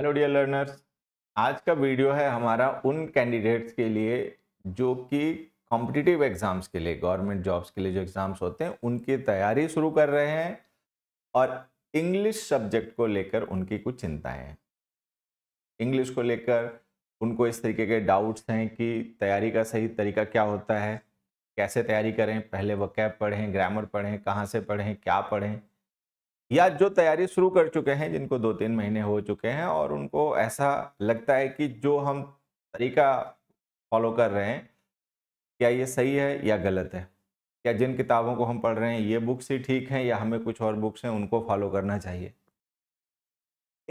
hello dear learners आज का video है हमारा उन कैंडिडेट्स के लिए जो कि कॉम्पिटिटिव एग्ज़ाम्स के लिए गवर्नमेंट जॉब्स के लिए जो एग्ज़ाम्स होते हैं उनकी तैयारी शुरू कर रहे हैं और इंग्लिश सब्जेक्ट को लेकर उनकी कुछ चिंताएं हैं इंग्लिश को लेकर उनको इस तरीके के डाउट्स हैं कि तैयारी का सही तरीका क्या होता है कैसे तैयारी करें पहले वकैब पढ़ें ग्रामर पढ़ें कहाँ से पढ़ें क्या पढ़ें या जो तैयारी शुरू कर चुके हैं जिनको दो तीन महीने हो चुके हैं और उनको ऐसा लगता है कि जो हम तरीका फॉलो कर रहे हैं क्या ये सही है या गलत है या जिन किताबों को हम पढ़ रहे हैं ये बुक्स ही ठीक हैं या हमें कुछ और बुक्स हैं उनको फॉलो करना चाहिए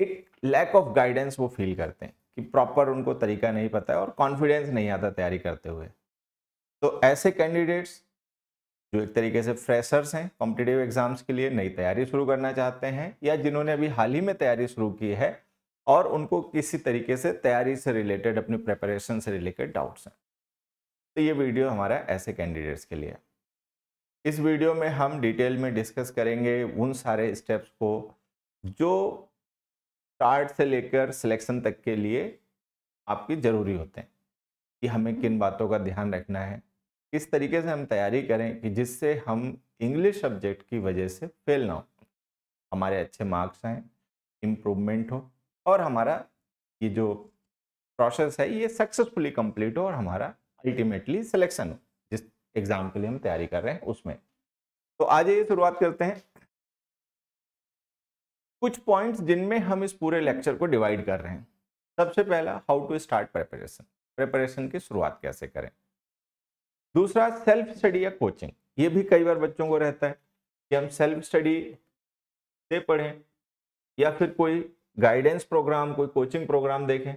एक लैक ऑफ गाइडेंस वो फील करते हैं कि प्रॉपर उनको तरीका नहीं पता है और कॉन्फिडेंस नहीं आता तैयारी करते हुए तो ऐसे कैंडिडेट्स जो एक तरीके से फ्रेशर्स हैं कॉम्पिटेटिव एग्जाम्स के लिए नई तैयारी शुरू करना चाहते हैं या जिन्होंने अभी हाल ही में तैयारी शुरू की है और उनको किसी तरीके से तैयारी से रिलेटेड अपनी प्रेपरेशन से रिलेटेड डाउट्स हैं तो ये वीडियो हमारा ऐसे कैंडिडेट्स के लिए इस वीडियो में हम डिटेल में डिस्कस करेंगे उन सारे स्टेप्स को जो स्टार्ट से लेकर सिलेक्शन तक के लिए आपकी ज़रूरी होते हैं कि हमें किन बातों का ध्यान रखना है किस तरीके से हम तैयारी करें कि जिससे हम इंग्लिश सब्जेक्ट की वजह से फेल ना हो हमारे अच्छे मार्क्स आए इम्प्रूवमेंट हो और हमारा ये जो प्रोसेस है ये सक्सेसफुली कंप्लीट हो और हमारा अल्टीमेटली सिलेक्शन हो जिस एग्ज़ाम के लिए हम तैयारी कर रहे हैं उसमें तो आज ये शुरुआत करते हैं कुछ पॉइंट्स जिनमें हम इस पूरे लेक्चर को डिवाइड कर रहे हैं सबसे पहला how to start preparation preparation की शुरुआत कैसे करें दूसरा सेल्फ स्टडी या कोचिंग ये भी कई बार बच्चों को रहता है कि हम सेल्फ स्टडी से पढ़ें या फिर कोई गाइडेंस प्रोग्राम कोई कोचिंग प्रोग्राम देखें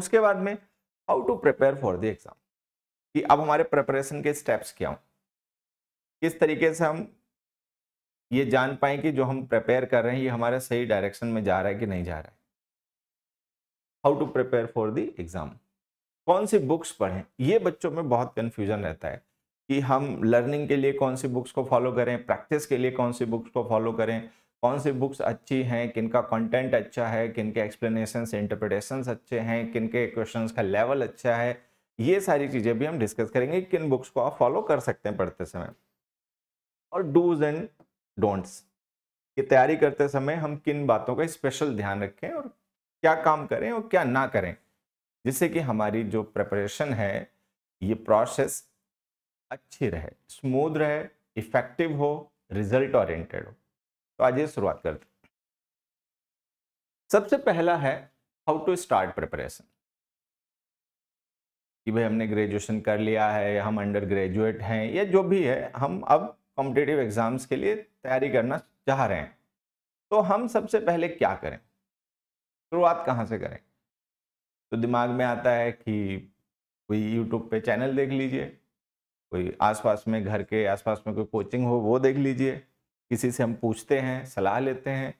उसके बाद में how to prepare for the exam कि अब हमारे प्रिपरेशन के स्टेप्स क्या हों किस तरीके से हम ये जान पाए कि जो हम प्रिपेयर कर रहे हैं ये हमारे सही डायरेक्शन में जा रहा है कि नहीं जा रहा है how to prepare for the exam कौन सी बुक्स पढ़ें ये बच्चों में बहुत कन्फ्यूजन रहता है कि हम लर्निंग के लिए कौन सी बुक्स को फॉलो करें प्रैक्टिस के लिए कौन सी बुक्स को फॉलो करें कौन सी बुक्स अच्छी हैं किनका कंटेंट अच्छा है किनके एक्सप्लेनेशन इंटरप्रिटेशन अच्छे हैं किनके क्वेश्चन का लेवल अच्छा है ये सारी चीज़ें भी हम डिस्कस करेंगे किन बुक्स को आप फॉलो कर सकते हैं पढ़ते समय और डूज एंड डोंट्स की तैयारी करते समय हम किन बातों का स्पेशल ध्यान रखें और क्या काम करें और क्या ना करें जिससे कि हमारी जो प्रिपरेशन है ये प्रोसेस अच्छी रहे स्मूद रहे इफेक्टिव हो रिजल्ट ओरिएंटेड हो तो आज ये शुरुआत करते हैं सबसे पहला है हाउ टू स्टार्ट प्रिपरेशन कि भाई हमने ग्रेजुएशन कर लिया है हम अंडर ग्रेजुएट हैं या जो भी है हम अब कॉम्पिटेटिव एग्जाम्स के लिए तैयारी करना चाह रहे हैं तो हम सबसे पहले क्या करें शुरुआत कहाँ से करें तो दिमाग में आता है कि कोई यूट्यूब पे चैनल देख लीजिए कोई आसपास में घर के आसपास में कोई कोचिंग हो वो देख लीजिए किसी से हम पूछते हैं सलाह लेते हैं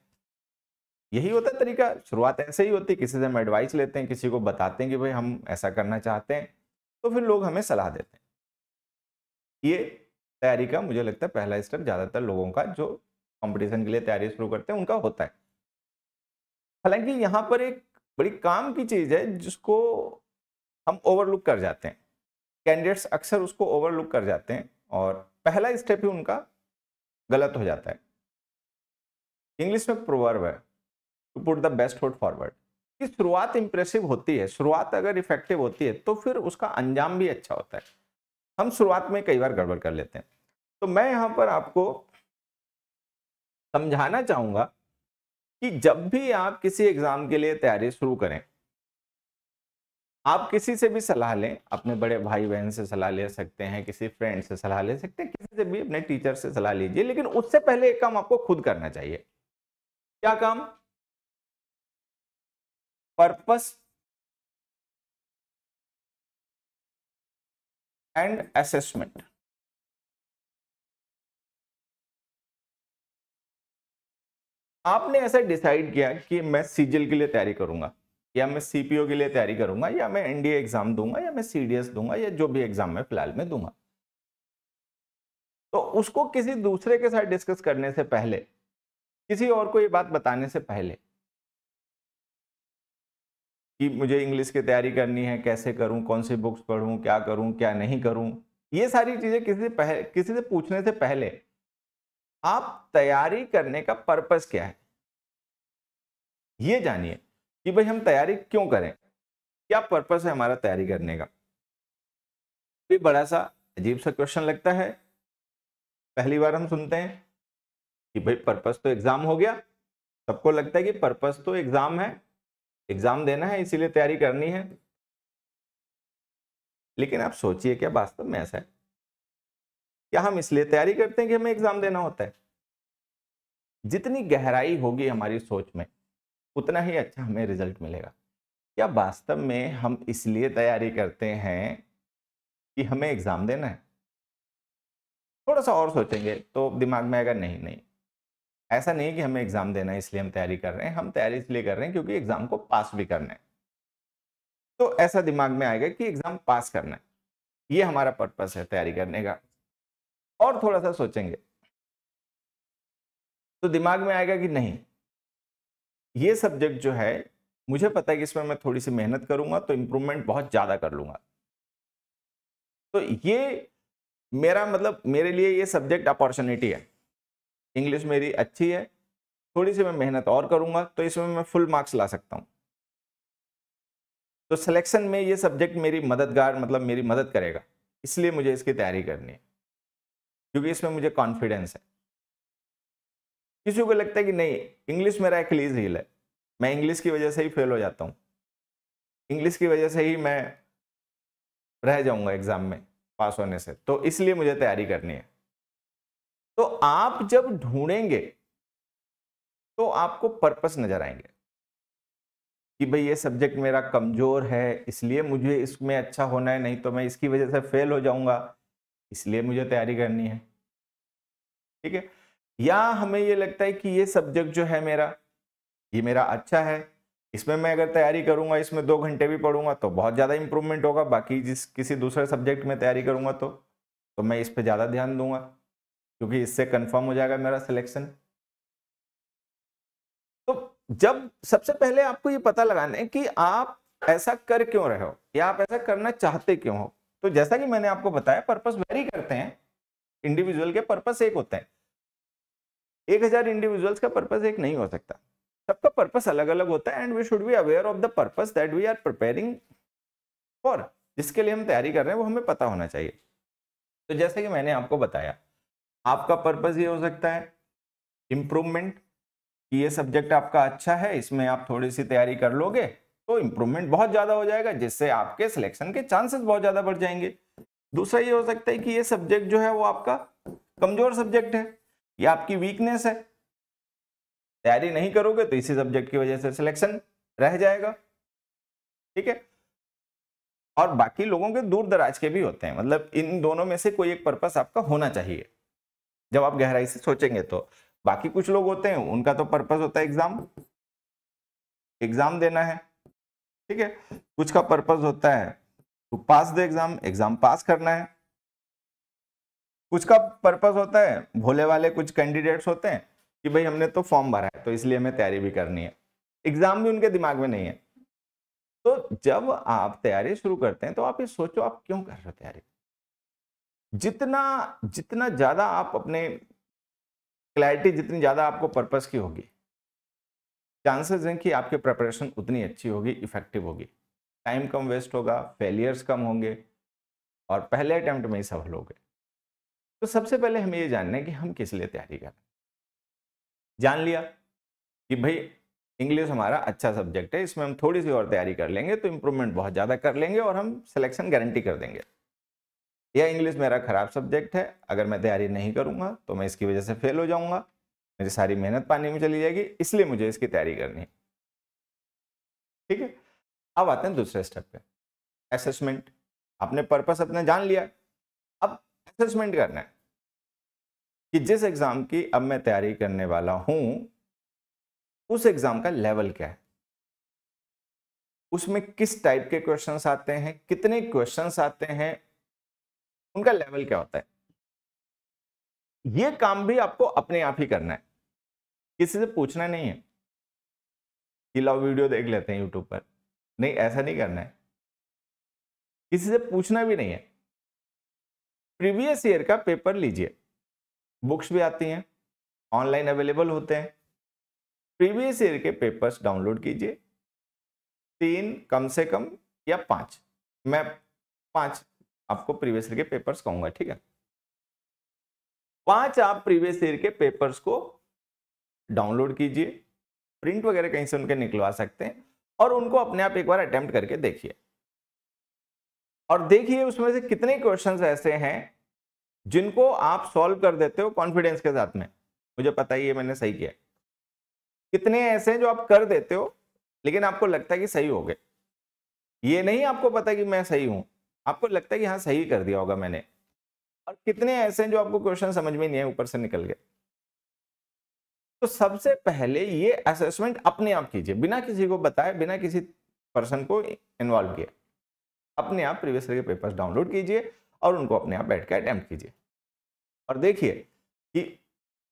यही होता है तरीका शुरुआत ऐसे ही होती है किसी से हम एडवाइस लेते हैं किसी को बताते हैं कि भाई हम ऐसा करना चाहते हैं तो फिर लोग हमें सलाह देते हैं ये तैयारी का मुझे लगता है पहला स्टेप ज़्यादातर लोगों का जो कंपटीशन के लिए तैयारी शुरू करते हैं उनका होता है हालांकि यहाँ पर एक बड़ी काम की चीज़ है जिसको हम ओवरलुक कर जाते हैं कैंडिडेट्स अक्सर उसको ओवरलुक कर जाते हैं और पहला स्टेप ही उनका गलत हो जाता है इंग्लिश में प्रोवर्ब है to put the best foot forward कि शुरुआत इंप्रेसिव होती है शुरुआत अगर इफेक्टिव होती है तो फिर उसका अंजाम भी अच्छा होता है हम शुरुआत में कई बार गड़बड़ कर लेते हैं तो मैं यहाँ पर आपको समझाना चाहूँगा कि जब भी आप किसी एग्जाम के लिए तैयारी शुरू करें आप किसी से भी सलाह लें अपने बड़े भाई बहन से सलाह ले सकते हैं किसी फ्रेंड से सलाह ले सकते हैं किसी से भी अपने टीचर से सलाह लीजिए लेकिन उससे पहले एक काम आपको खुद करना चाहिए क्या काम पर्पस एंड असेसमेंट आपने ऐसा डिसाइड किया कि मैं सीजल के लिए तैयारी करूंगा या मैं सीपीओ के लिए तैयारी करूंगा या मैं एनडीए एग्जाम दूंगा या मैं सीडीएस दूंगा या जो भी एग्जाम मैं फिलहाल में दूंगा तो उसको किसी दूसरे के साथ डिस्कस करने से पहले किसी और को ये बात बताने से पहले कि मुझे इंग्लिश की तैयारी करनी है कैसे करूं कौन सी बुक्स पढूं क्या करूं क्या नहीं करूं ये सारी चीज़ें किसी से पहले किसी से पूछने से पहले आप तैयारी करने का पर्पस क्या है ये जानिए कि भाई हम तैयारी क्यों करें क्या पर्पस है हमारा तैयारी करने का भी बड़ा सा अजीब सा क्वेश्चन लगता है पहली बार हम सुनते हैं कि भाई पर्पस तो एग्जाम हो गया सबको लगता है कि पर्पस तो एग्जाम है एग्जाम देना है इसीलिए तैयारी करनी है लेकिन आप सोचिए क्या वास्तव में ऐसा है या हम इसलिए तैयारी करते हैं कि हमें एग्जाम देना होता है जितनी गहराई होगी हमारी सोच में उतना ही अच्छा हमें रिजल्ट मिलेगा या वास्तव में हम इसलिए तैयारी करते हैं कि हमें एग्जाम देना है थोड़ा सा और सोचेंगे तो दिमाग में आएगा नहीं नहीं ऐसा नहीं कि हमें एग्जाम देना है इसलिए हम तैयारी कर रहे हैं हम तैयारी इसलिए कर रहे हैं क्योंकि एग्जाम को पास भी करना है तो ऐसा दिमाग में आएगा कि एग्जाम पास करना है ये हमारा पर्पस है तैयारी करने का और थोड़ा सा सोचेंगे तो दिमाग में आएगा कि नहीं ये सब्जेक्ट जो है मुझे पता है कि इसमें मैं थोड़ी सी मेहनत करूंगा तो इम्प्रूवमेंट बहुत ज़्यादा कर लूंगा तो ये मेरा मतलब मेरे लिए ये सब्जेक्ट अपॉर्चुनिटी है इंग्लिश मेरी अच्छी है थोड़ी सी मैं मेहनत और करूंगा तो इसमें मैं फुल मार्क्स ला सकता हूँ तो सिलेक्शन में ये सब्जेक्ट मेरी मददगार मतलब मेरी मदद करेगा इसलिए मुझे इसकी तैयारी करनी है क्योंकि इसमें मुझे कॉन्फिडेंस है किसी को लगता है कि नहीं इंग्लिश मेरा एक लीज हील है मैं इंग्लिश की वजह से ही फेल हो जाता हूँ इंग्लिश की वजह से ही मैं रह जाऊंगा एग्जाम में पास होने से तो इसलिए मुझे तैयारी करनी है तो आप जब ढूंढेंगे तो आपको पर्पस नजर आएंगे कि भाई ये सब्जेक्ट मेरा कमजोर है इसलिए मुझे इसमें अच्छा होना है नहीं तो मैं इसकी वजह से फेल हो जाऊंगा इसलिए मुझे तैयारी करनी है ठीक है या हमें ये लगता है कि ये सब्जेक्ट जो है मेरा ये मेरा अच्छा है इसमें मैं अगर तैयारी करूंगा इसमें दो घंटे भी पढ़ूंगा तो बहुत ज़्यादा इंप्रूवमेंट होगा बाकी जिस किसी दूसरे सब्जेक्ट में तैयारी करूंगा तो तो मैं इस पर ज़्यादा ध्यान दूंगा क्योंकि इससे कंफर्म हो जाएगा मेरा सिलेक्शन तो जब सबसे पहले आपको ये पता लगाना है कि आप ऐसा कर क्यों रहे हो या आप ऐसा करना चाहते क्यों हो तो जैसा कि मैंने आपको बताया पर्पस वेरी करते हैं इंडिविजुअल के पर्पस एक होते हैं एक हजार इंडिविजुअल्स का पर्पस एक नहीं हो सकता सबका पर्पस अलग अलग होता है and we should be aware of the purpose that we are preparing for जिसके लिए हम तैयारी कर रहे हैं वो हमें पता होना चाहिए तो जैसा कि मैंने आपको बताया आपका पर्पस ये हो सकता है इम्प्रूवमेंट कि ये सब्जेक्ट आपका अच्छा है इसमें आप थोड़ी सी तैयारी कर लोगे तो इंप्रूवमेंट बहुत ज़्यादा हो जाएगा जिससे आपके सिलेक्शन के चांसेस बहुत ज़्यादा बढ़ जाएंगे दूसरा ये हो सकता है कि ये सब्जेक्ट जो है वो आपका कमजोर सब्जेक्ट है या आपकी वीकनेस है तैयारी नहीं करोगे तो इसी सब्जेक्ट की वजह से सिलेक्शन रह जाएगा ठीक है और बाकी लोगों के दूर दराज के भी होते हैं मतलब इन दोनों में से कोई एक पर्पस आपका होना चाहिए जब आप गहराई से सोचेंगे तो बाकी कुछ लोग होते हैं उनका तो पर्पस होता है एग्जाम एग्जाम देना है ठीक है कुछ का पर्पज होता है to pass the exam exam pass करना है कुछ का पर्पज होता है भोले वाले कुछ कैंडिडेट्स होते हैं कि भाई हमने तो फॉर्म भरा है तो इसलिए हमें तैयारी भी करनी है एग्जाम भी उनके दिमाग में नहीं है तो जब आप तैयारी शुरू करते हैं तो आप ये सोचो आप क्यों कर रहे हो तैयारी जितना जितना ज्यादा आप अपने क्लैरिटी जितनी ज्यादा आपको पर्पज की होगी चांसेस हैं कि आपकी प्रिपरेशन उतनी अच्छी होगी इफेक्टिव होगी टाइम कम वेस्ट होगा फेलियर्स कम होंगे और पहले अटैम्प्ट में ही सफल हो गए तो सबसे पहले हमें ये जानना है कि हम किस लिए तैयारी कर रहे हैं जान लिया कि भाई इंग्लिश हमारा अच्छा सब्जेक्ट है इसमें हम थोड़ी सी और तैयारी कर लेंगे तो इम्प्रूवमेंट बहुत ज़्यादा कर लेंगे और हम सिलेक्शन गारंटी कर देंगे या इंग्लिश मेरा ख़राब सब्जेक्ट है अगर मैं तैयारी नहीं करूँगा तो मैं इसकी वजह से फेल हो जाऊँगा मेरी सारी मेहनत पानी में चली जाएगी इसलिए मुझे इसकी तैयारी करनी है ठीक है अब आते हैं दूसरे स्टेप पे असेसमेंट आपने पर्पस अपना जान लिया अब असेसमेंट करना है कि जिस एग्ज़ाम की अब मैं तैयारी करने वाला हूं उस एग्ज़ाम का लेवल क्या है उसमें किस टाइप के क्वेश्चंस आते हैं कितने क्वेश्चंस आते हैं उनका लेवल क्या होता है यह काम भी आपको अपने आप ही करना है किसी से पूछना नहीं है कि लव वीडियो देख लेते हैं यूट्यूब पर नहीं ऐसा नहीं करना है किसी से पूछना भी नहीं है प्रीवियस ईयर का पेपर लीजिए बुक्स भी आती हैं ऑनलाइन अवेलेबल होते हैं प्रीवियस ईयर के पेपर्स डाउनलोड कीजिए तीन कम से कम या पांच मैं पांच आपको प्रीवियस ईयर के पेपर्स कहूंगा ठीक है पांच आप प्रीवियस ईयर के पेपर्स को डाउनलोड कीजिए प्रिंट वगैरह कहीं से उनके निकलवा सकते हैं और उनको अपने आप एक बार अटेम्प्ट करके देखिए और देखिए उसमें से कितने क्वेश्चन ऐसे हैं जिनको आप सॉल्व कर देते हो कॉन्फिडेंस के साथ में मुझे पता ही है मैंने सही किया कितने ऐसे हैं जो आप कर देते हो लेकिन आपको लगता है कि सही हो गए ये नहीं आपको पता कि मैं सही हूं आपको लगता है कि हाँ सही कर दिया होगा मैंने और कितने ऐसे हैं जो आपको क्वेश्चन समझ में नहीं है ऊपर से निकल गए तो सबसे पहले ये असेसमेंट अपने आप कीजिए बिना किसी को बताए बिना किसी पर्सन को इन्वॉल्व किए अपने आप प्रीवियस के पेपर्स डाउनलोड कीजिए और उनको अपने आप बैठ के अटैम्प्ट कीजिए और देखिए कि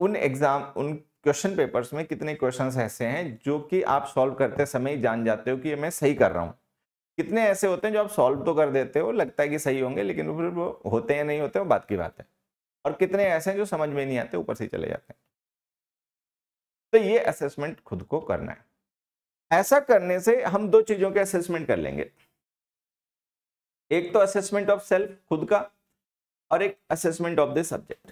उन एग्जाम उन क्वेश्चन पेपर्स में कितने क्वेश्चन ऐसे हैं जो कि आप सॉल्व करते समय ही जान जाते हो कि मैं सही कर रहा हूँ कितने ऐसे होते हैं जो आप सॉल्व तो कर देते हो लगता है कि सही होंगे लेकिन फिर वो होते हैं नहीं होते वो बात की बात है और कितने ऐसे हैं जो समझ में नहीं आते ऊपर से चले जाते हैं तो ये असेसमेंट खुद को करना है ऐसा करने से हम दो चीजों के असेसमेंट कर लेंगे एक तो असेसमेंट ऑफ सेल्फ खुद का और एक असेसमेंट ऑफ द सब्जेक्ट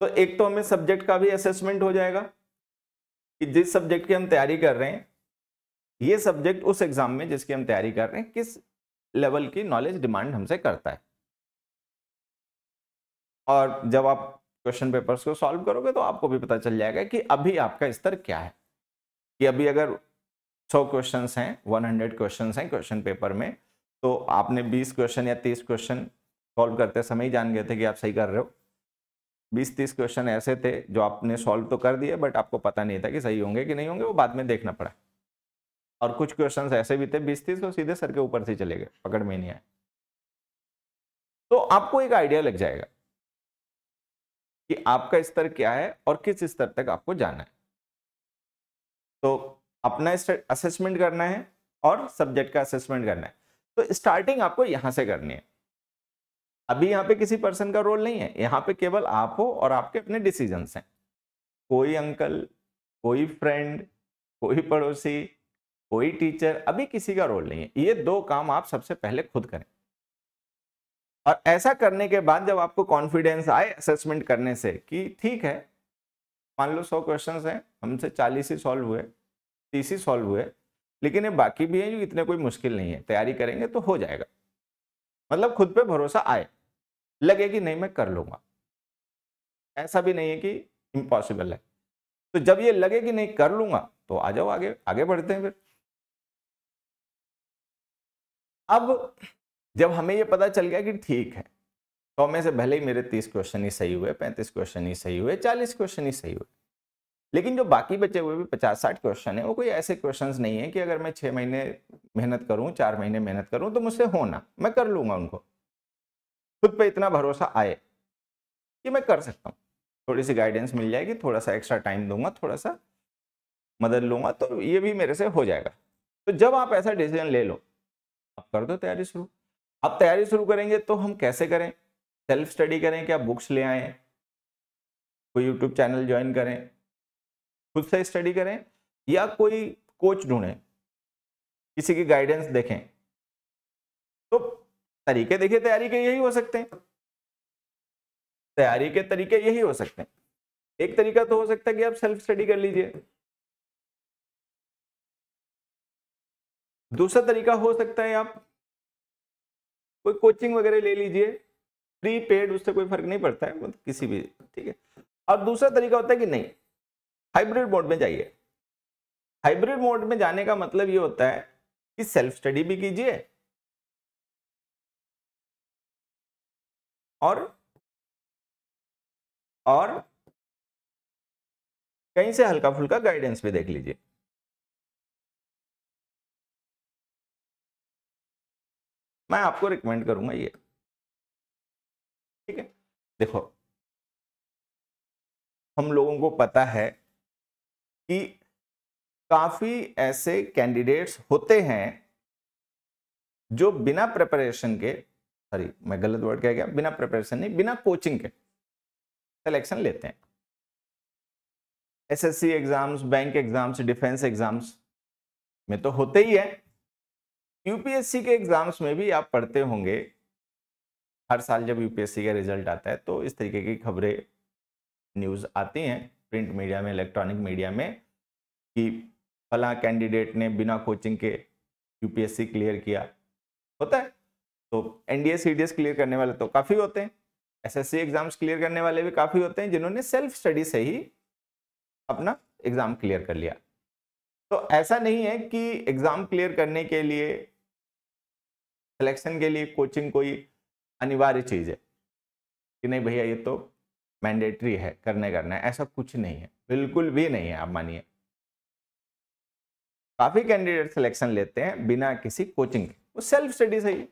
तो एक तो हमें सब्जेक्ट का भी असेसमेंट हो जाएगा कि जिस सब्जेक्ट की हम तैयारी कर रहे हैं ये सब्जेक्ट उस एग्जाम में जिसकी हम तैयारी कर रहे हैं किस लेवल की नॉलेज डिमांड हमसे करता है और जब आप क्वेश्चन पेपर्स को सॉल्व करोगे तो आपको भी पता चल जाएगा कि अभी आपका स्तर क्या है कि अभी अगर 100 क्वेश्चन हैं 100 क्वेश्चन हैं क्वेश्चन पेपर में तो आपने 20 क्वेश्चन या 30 क्वेश्चन सॉल्व करते समय ही जान गए थे कि आप सही कर रहे हो 20-30 क्वेश्चन ऐसे थे जो आपने सॉल्व तो कर दिए बट आपको पता नहीं था कि सही होंगे कि नहीं होंगे वो बाद में देखना पड़ा और कुछ क्वेश्चन ऐसे भी थे बीस तीस तो सीधे सर के ऊपर से चले गए पकड़ में नहीं आए तो आपको एक आइडिया लग जाएगा कि आपका स्तर क्या है और किस स्तर तक आपको जाना है तो अपना असेसमेंट करना है और सब्जेक्ट का असेसमेंट करना है तो स्टार्टिंग आपको यहां से करनी है अभी यहां पे किसी पर्सन का रोल नहीं है यहां पे केवल आप हो और आपके अपने डिसीजन हैं कोई अंकल कोई फ्रेंड कोई पड़ोसी कोई टीचर अभी किसी का रोल नहीं है ये दो काम आप सबसे पहले खुद करें और ऐसा करने के बाद जब आपको कॉन्फिडेंस आए असेसमेंट करने से कि ठीक है मान लो सौ क्वेश्चन हैं हमसे चालीस ही सॉल्व हुए तीस ही सॉल्व हुए लेकिन ये बाकी भी हैं जो इतने कोई मुश्किल नहीं है तैयारी करेंगे तो हो जाएगा मतलब खुद पे भरोसा आए लगे कि नहीं मैं कर लूँगा ऐसा भी नहीं है कि इम्पॉसिबल है तो जब ये लगे कि नहीं कर लूँगा तो आ जाओ आगे आगे बढ़ते हैं फिर अब जब हमें ये पता चल गया कि ठीक है सौ तो में से भले ही मेरे तीस क्वेश्चन ही सही हुए पैंतीस क्वेश्चन ही सही हुए चालीस क्वेश्चन ही सही हुए लेकिन जो बाकी बचे हुए भी पचास साठ क्वेश्चन है वो कोई ऐसे क्वेश्चंस नहीं है कि अगर मैं छः महीने मेहनत करूं चार महीने मेहनत करूं तो मुझसे होना मैं कर लूंगा उनको खुद पे इतना भरोसा आए कि मैं कर सकता हूँ थोड़ी सी गाइडेंस मिल जाएगी थोड़ा सा एक्स्ट्रा टाइम दूंगा थोड़ा सा मदद लूंगा तो ये भी मेरे से हो जाएगा तो जब आप ऐसा डिसीजन ले लो आप कर दो तैयारी शुरू आप तैयारी शुरू करेंगे तो हम कैसे करें सेल्फ स्टडी करें क्या बुक्स ले आए कोई यूट्यूब चैनल ज्वाइन करें खुद से स्टडी करें या कोई कोच ढूंढें किसी की गाइडेंस देखें तो तरीके देखिए तैयारी के यही हो सकते हैं तैयारी के तरीके यही हो सकते हैं एक तरीका तो हो सकता है कि आप सेल्फ स्टडी कर लीजिए दूसरा तरीका हो सकता है आप कोई कोचिंग वगैरह ले लीजिए प्री पेड उससे कोई फर्क नहीं पड़ता है मतलब किसी भी ठीक है और दूसरा तरीका होता है कि नहीं हाइब्रिड मोड में जाइए हाइब्रिड मोड में जाने का मतलब ये होता है कि सेल्फ स्टडी भी कीजिए और और कहीं से हल्का फुल्का गाइडेंस भी देख लीजिए मैं आपको रिकमेंड करूंगा ये ठीक है देखो हम लोगों को पता है कि काफी ऐसे कैंडिडेट्स होते हैं जो बिना प्रिपरेशन के सॉरी मैं गलत वर्ड कह गया बिना प्रिपरेशन नहीं बिना कोचिंग के सिलेक्शन लेते हैं SSC exams bank exams defence exams में तो होते ही है यूपीएससी के एग्जाम्स में भी आप पढ़ते होंगे हर साल जब यूपीएससी का रिजल्ट आता है तो इस तरीके की खबरें न्यूज़ आती हैं प्रिंट मीडिया में इलेक्ट्रॉनिक मीडिया में कि फला कैंडिडेट ने बिना कोचिंग के यूपीएससी क्लियर किया होता है तो एनडीए सीडीएस क्लियर करने वाले तो काफ़ी होते हैं एसएससी एग्जाम्स क्लियर करने वाले भी काफ़ी होते हैं जिन्होंने सेल्फ स्टडी से ही अपना एग्ज़ाम क्लियर कर लिया तो ऐसा नहीं है कि एग्ज़ाम क्लियर करने के लिए सिलेक्शन के लिए कोचिंग कोई अनिवार्य चीज़ है कि नहीं भैया ये तो मैंडेटरी है करने करना है ऐसा कुछ नहीं है बिल्कुल भी नहीं है आप मानिए काफ़ी कैंडिडेट सिलेक्शन लेते हैं बिना किसी कोचिंग के वो सेल्फ स्टडी से ही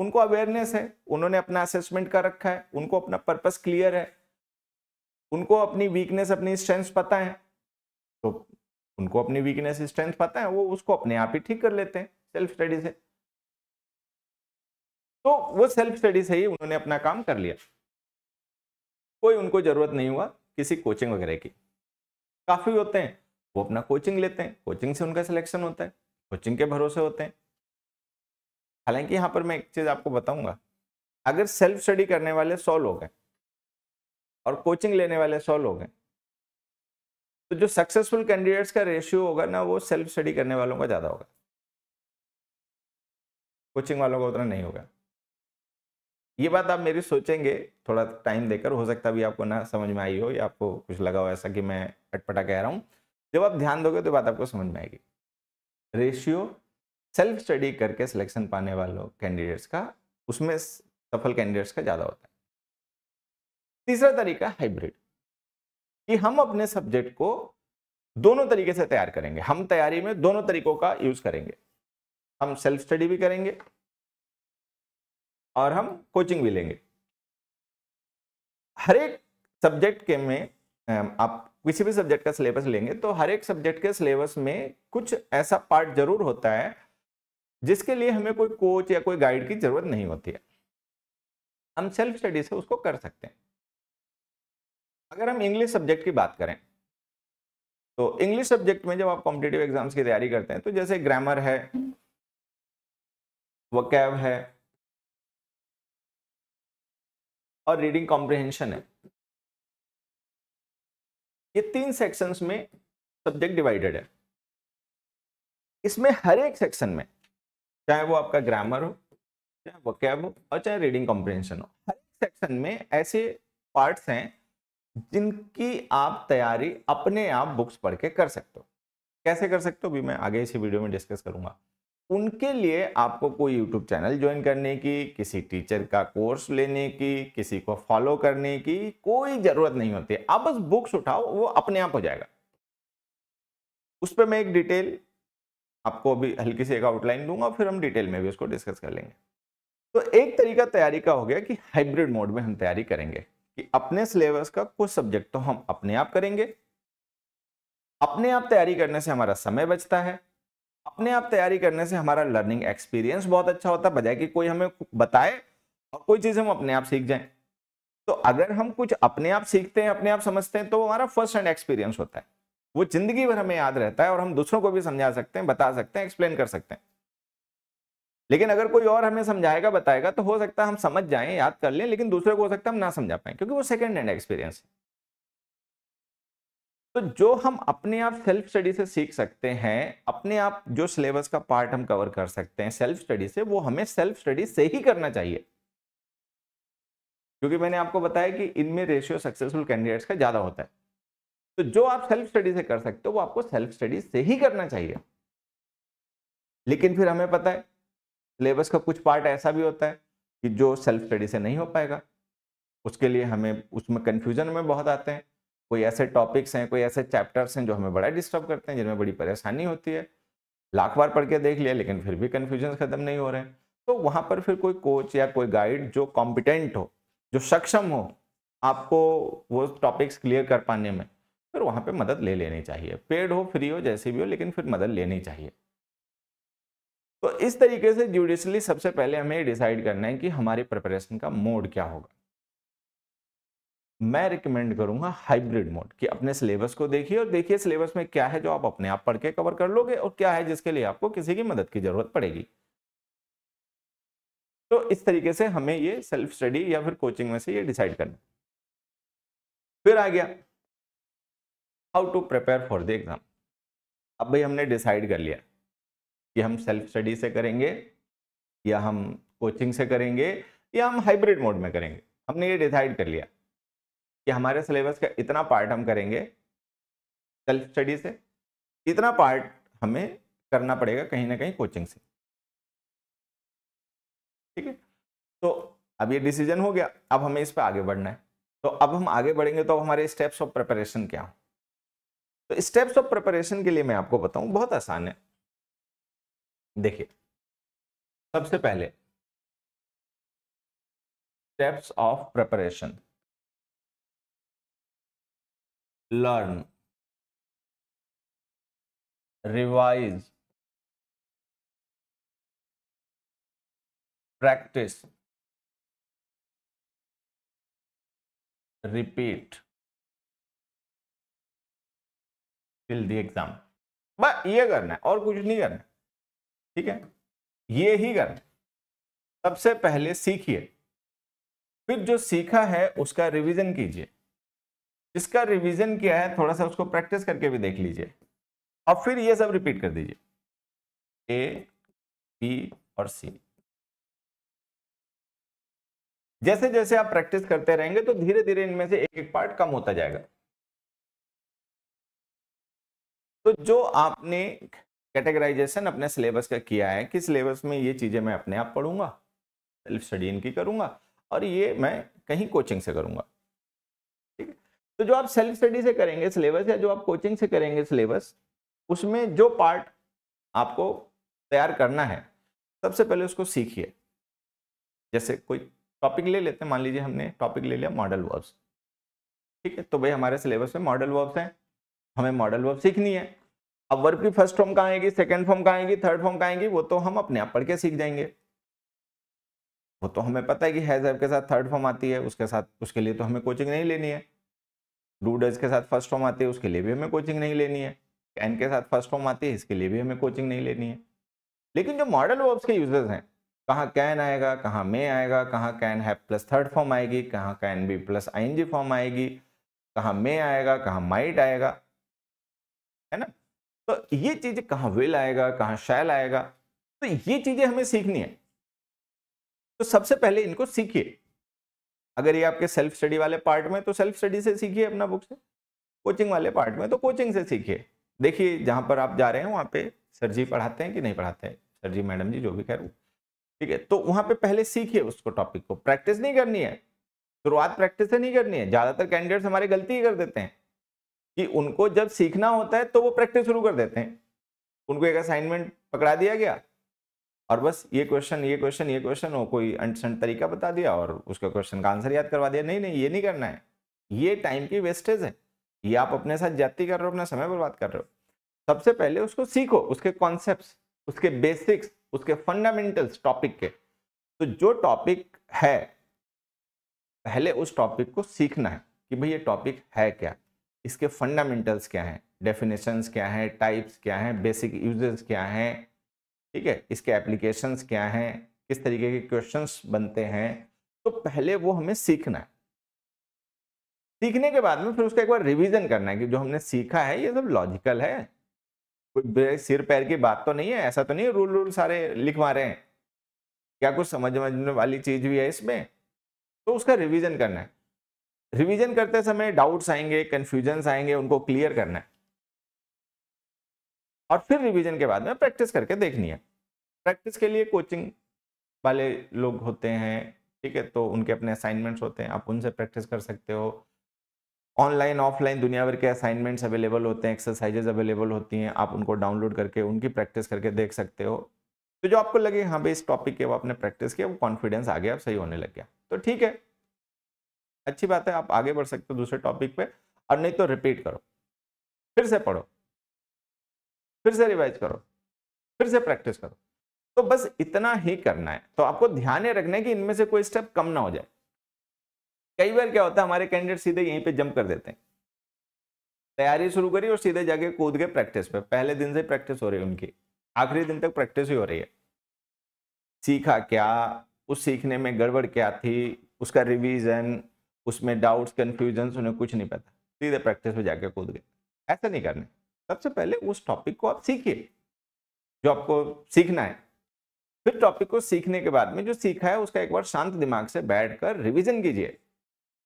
उनको अवेयरनेस है उन्होंने अपना असेसमेंट कर रखा है उनको अपना पर्पस क्लियर है उनको अपनी वीकनेस अपनी स्ट्रेंथ पता है तो उनको अपनी वीकनेस स्ट्रेंथ पता है वो उसको अपने आप ही ठीक कर लेते हैं सेल्फ स्टडी से तो वो सेल्फ स्टडी से ही उन्होंने अपना काम कर लिया कोई उनको जरूरत नहीं हुआ किसी कोचिंग वगैरह की काफ़ी होते हैं वो अपना कोचिंग लेते हैं कोचिंग से उनका सिलेक्शन होता है कोचिंग के भरोसे होते हैं हालांकि यहाँ पर मैं एक चीज़ आपको बताऊंगा अगर सेल्फ स्टडी करने वाले सौ लोग हैं और कोचिंग लेने वाले सौ लोग हैं तो जो सक्सेसफुल कैंडिडेट्स का रेशियो होगा ना वो सेल्फ स्टडी करने वालों का ज़्यादा होगा कोचिंग वालों का उतना नहीं होगा ये बात आप मेरी सोचेंगे थोड़ा टाइम देकर हो सकता है भी आपको ना समझ में आई हो या आपको कुछ लगा हो ऐसा कि मैं अटपटा कह रहा हूँ जब आप ध्यान दोगे तो बात आपको समझ में आएगी रेशियो सेल्फ स्टडी करके सिलेक्शन पाने वालों कैंडिडेट्स का उसमें सफल कैंडिडेट्स का ज़्यादा होता है तीसरा तरीका हाइब्रिड कि हम अपने सब्जेक्ट को दोनों तरीके से तैयार करेंगे हम तैयारी में दोनों तरीकों का यूज़ करेंगे हम सेल्फ स्टडी भी करेंगे और हम कोचिंग भी लेंगे हर एक सब्जेक्ट के में आप किसी भी सब्जेक्ट का सिलेबस लेंगे तो हर एक सब्जेक्ट के सिलेबस में कुछ ऐसा पार्ट जरूर होता है जिसके लिए हमें कोई कोच या कोई गाइड की जरूरत नहीं होती है हम सेल्फ स्टडी से उसको कर सकते हैं अगर हम इंग्लिश सब्जेक्ट की बात करें तो इंग्लिश सब्जेक्ट में जब आप कॉम्पिटेटिव एग्जाम्स की तैयारी करते हैं तो जैसे ग्रामर है वकैब है और रीडिंग कॉम्प्रिहेंशन है ये तीन सेक्शंस में सब्जेक्ट डिवाइडेड है इसमें हर एक सेक्शन में चाहे वो आपका ग्रामर हो चाहे वकैब हो और चाहे रीडिंग कॉम्प्रिहेंशन हो हर एक सेक्शन में ऐसे पार्ट्स हैं जिनकी आप तैयारी अपने आप बुक्स पढ़ के कर सकते हो कैसे कर सकते हो भी मैं आगे इसी वीडियो में डिस्कस करूंगा उनके लिए आपको कोई यूट्यूब चैनल ज्वाइन करने की किसी टीचर का कोर्स लेने की किसी को फॉलो करने की कोई ज़रूरत नहीं होती आप बस बुक्स उठाओ वो अपने आप हो जाएगा उस पर मैं एक डिटेल आपको अभी हल्की सी एक आउटलाइन दूंगा फिर हम डिटेल में भी उसको डिस्कस कर लेंगे तो एक तरीका तैयारी का हो गया कि हाइब्रिड मोड में हम तैयारी करेंगे कि अपने सिलेबस का कुछ सब्जेक्ट तो हम अपने आप करेंगे अपने आप तैयारी करने से हमारा समय बचता है अपने आप तैयारी करने से हमारा लर्निंग एक्सपीरियंस बहुत अच्छा होता है बजाय कि कोई हमें बताए और कोई चीज़ हम अपने आप सीख जाएं तो अगर हम कुछ अपने आप सीखते हैं अपने आप समझते हैं तो हमारा फर्स्ट हैंड एक्सपीरियंस होता है वो जिंदगी भर हमें याद रहता है और हम दूसरों को भी समझा सकते हैं बता सकते हैं एक्सप्लेन कर सकते हैं लेकिन अगर कोई और हमें समझाएगा बताएगा तो हो सकता है हम समझ जाएं याद कर लें लेकिन दूसरे को हो सकता है हम ना समझा पाए क्योंकि वो सेकेंड हैंड एक्सपीरियंस है तो जो हम अपने आप सेल्फ स्टडी से सीख सकते हैं अपने आप जो सिलेबस का पार्ट हम कवर कर सकते हैं सेल्फ स्टडी से वो हमें सेल्फ स्टडी से ही करना चाहिए क्योंकि मैंने आपको बताया कि इनमें रेशियो सक्सेसफुल कैंडिडेट्स का ज़्यादा होता है तो जो आप सेल्फ स्टडी से कर सकते हो वो आपको सेल्फ स्टडी से ही करना चाहिए लेकिन फिर हमें पता है सिलेबस का कुछ पार्ट ऐसा भी होता है कि जो सेल्फ स्टडी से नहीं हो पाएगा उसके लिए हमें उसमें कन्फ्यूजन में बहुत आते हैं कोई ऐसे टॉपिक्स हैं कोई ऐसे चैप्टर्स हैं जो हमें बड़ा डिस्टर्ब करते हैं जिनमें बड़ी परेशानी होती है लाख बार पढ़ के देख लिया लेकिन फिर भी कन्फ्यूजन ख़त्म नहीं हो रहे हैं तो वहाँ पर फिर कोई कोच या कोई गाइड जो कॉम्पिटेंट हो जो सक्षम हो आपको वो टॉपिक्स क्लियर कर पाने में फिर वहाँ पर मदद ले लेनी चाहिए पेड हो फ्री हो जैसे भी हो लेकिन फिर मदद लेनी चाहिए तो इस तरीके से जुडिशली सबसे पहले हमें डिसाइड करना है कि हमारे प्रिपरेशन का मोड क्या होगा मैं रिकमेंड करूंगा हाइब्रिड मोड कि अपने सिलेबस को देखिए और देखिए सिलेबस में क्या है जो आप अपने आप पढ़ के कवर कर लोगे और क्या है जिसके लिए आपको किसी की मदद की जरूरत पड़ेगी तो इस तरीके से हमें ये सेल्फ स्टडी या फिर कोचिंग में से ये डिसाइड करना फिर आ गया how to prepare for the exam अब भाई हमने डिसाइड कर लिया कि हम सेल्फ स्टडी से करेंगे या हम कोचिंग से करेंगे या हम हाइब्रिड मोड में करेंगे हमने ये डिसाइड कर लिया कि हमारे सिलेबस का इतना पार्ट हम करेंगे सेल्फ स्टडी से इतना पार्ट हमें करना पड़ेगा कहीं ना कहीं कोचिंग से ठीक है तो अब ये डिसीजन हो गया अब हमें इस पर आगे बढ़ना है तो अब हम आगे बढ़ेंगे तो अब हमारे स्टेप्स ऑफ प्रिपरेशन क्या हो तो स्टेप्स ऑफ प्रिपरेशन के लिए मैं आपको बताऊं बहुत आसान है देखिए सबसे पहले steps of preparation learn revise practice repeat till the exam बस ये करना है और कुछ नहीं करना ठीक है ये ही करना सबसे पहले सीखिए फिर जो सीखा है उसका रिवीजन कीजिए इसका रिवीजन क्या है थोड़ा सा उसको प्रैक्टिस करके भी देख लीजिए और फिर ये सब रिपीट कर दीजिए ए बी और सी जैसे जैसे आप प्रैक्टिस करते रहेंगे तो धीरे धीरे इनमें से एक एक पार्ट कम होता जाएगा तो जो आपने कैटेगराइजेशन अपने सिलेबस का किया है कि सिलेबस में ये चीज़ें मैं अपने आप पढ़ूंगा सेल्फ स्टडी इनकी करूंगा और ये मैं कहीं कोचिंग से करूंगा तो जो आप सेल्फ स्टडी से करेंगे सिलेबस या जो आप कोचिंग से करेंगे सिलेबस उसमें जो पार्ट आपको तैयार करना है सबसे पहले उसको सीखिए जैसे कोई टॉपिक ले लेते हैं मान लीजिए हमने टॉपिक ले लिया मॉडल वर्ब्स ठीक है तो भाई हमारे सिलेबस में मॉडल वर्ब्स हैं हमें मॉडल वर्ब सीखनी है अब वर्ब की फर्स्ट फॉर्म कहाँ आएगी सेकेंड फॉर्म कहाँ आएगी थर्ड फॉर्म कहाँ आएगी वो तो हम अपने आप पढ़ के सीख जाएंगे वो तो हमें पता है कि हैज के साथ थर्ड फॉर्म आती है उसके साथ उसके लिए तो हमें कोचिंग नहीं लेनी है डू डज के साथ फर्स्ट फॉर्म आती है उसके लिए भी हमें कोचिंग नहीं लेनी है कैन के साथ फर्स्ट फॉर्म आती है इसके लिए भी हमें कोचिंग नहीं लेनी है लेकिन जो मॉडल वर्ब्स के यूजर्स हैं कहाँ कैन आएगा कहाँ मे आएगा कहाँ can have plus third form आएगी कहाँ can be plus I form आएगी कहाँ मे आएगा कहाँ माइट आएगा है ना तो ये चीज़ें कहाँ विल आएगा कहाँ शैल आएगा तो ये चीज़ें हमें सीखनी है तो सबसे पहले इनको सीखिए अगर ये आपके सेल्फ स्टडी वाले पार्ट में तो सेल्फ स्टडी से सीखिए अपना बुक से कोचिंग वाले पार्ट में तो कोचिंग से सीखिए देखिए जहाँ पर आप जा रहे हैं वहाँ पे सर जी पढ़ाते हैं कि नहीं पढ़ाते हैं सर जी मैडम जी जो भी कह रहे ठीक है तो वहाँ पे पहले सीखिए उसको टॉपिक को प्रैक्टिस नहीं करनी है शुरुआत प्रैक्टिस से नहीं करनी है ज़्यादातर कैंडिडेट्स हमारे गलती ही कर देते हैं कि उनको जब सीखना होता है तो वो प्रैक्टिस शुरू कर देते हैं उनको एक असाइनमेंट पकड़ा दिया गया और बस ये क्वेश्चन ये क्वेश्चन ये क्वेश्चन हो कोई अनसंट तरीका बता दिया और उसका क्वेश्चन का आंसर याद करवा दिया नहीं नहीं ये नहीं करना है ये टाइम की वेस्टेज है ये आप अपने साथ जाती कर रहे हो अपना समय बर्बाद कर रहे हो सबसे पहले उसको सीखो उसके कॉन्सेप्ट उसके बेसिक्स उसके फंडामेंटल्स टॉपिक के तो जो टॉपिक है पहले उस टॉपिक को सीखना है कि भाई ये टॉपिक है क्या इसके फंडामेंटल्स क्या हैं डेफिनेशंस क्या हैं टाइप्स क्या हैं बेसिक यूजेस क्या हैं ठीक है इसके एप्लीकेशंस क्या हैं किस तरीके के क्वेश्चंस बनते हैं तो पहले वो हमें सीखना है सीखने के बाद में फिर उसका एक बार रिवीजन करना है कि जो हमने सीखा है ये सब लॉजिकल है कोई सिर पैर की बात तो नहीं है ऐसा तो नहीं रूल रूल सारे लिखवा रहे हैं क्या कुछ में वाली चीज भी है इसमें तो उसका रिविजन करना है रिविजन करते समय डाउट्स आएंगे कन्फ्यूजन्स आएंगे उनको क्लियर करना है और फिर रिवीजन के बाद में प्रैक्टिस करके देखनी है प्रैक्टिस के लिए कोचिंग वाले लोग होते हैं ठीक है तो उनके अपने असाइनमेंट्स होते हैं आप उनसे प्रैक्टिस कर सकते हो ऑनलाइन ऑफलाइन दुनिया भर के असाइनमेंट्स अवेलेबल होते हैं एक्सरसाइजेज अवेलेबल होती हैं आप उनको डाउनलोड करके उनकी प्रैक्टिस करके देख सकते हो तो जो आपको लगे हाँ भाई इस टॉपिक के वो आपने प्रैक्टिस किया वो कॉन्फिडेंस आ गया अब सही होने लग गया तो ठीक है अच्छी बात है आप आगे बढ़ सकते हो दूसरे टॉपिक पे और नहीं तो रिपीट करो फिर से पढ़ो फिर से रिवाइज करो फिर से प्रैक्टिस करो तो बस इतना ही करना है तो आपको ध्यान रखना है कि इनमें से कोई स्टेप कम ना हो जाए कई बार क्या होता है हमारे कैंडिडेट सीधे यहीं पे जंप कर देते हैं तैयारी शुरू करी और सीधे जाके कूद गए प्रैक्टिस पे पहले दिन से प्रैक्टिस हो रही है उनकी आखिरी दिन तक प्रैक्टिस ही हो रही है सीखा क्या उस सीखने में गड़बड़ क्या थी उसका रिविजन उसमें डाउट्स कंफ्यूजन उन्हें कुछ नहीं पता सीधे प्रैक्टिस पे जाके कूद गए ऐसा नहीं करना सबसे पहले उस टॉपिक को आप सीखिए जो आपको सीखना है फिर टॉपिक को सीखने के बाद में जो सीखा है उसका एक बार शांत दिमाग से बैठ कर रिविजन कीजिए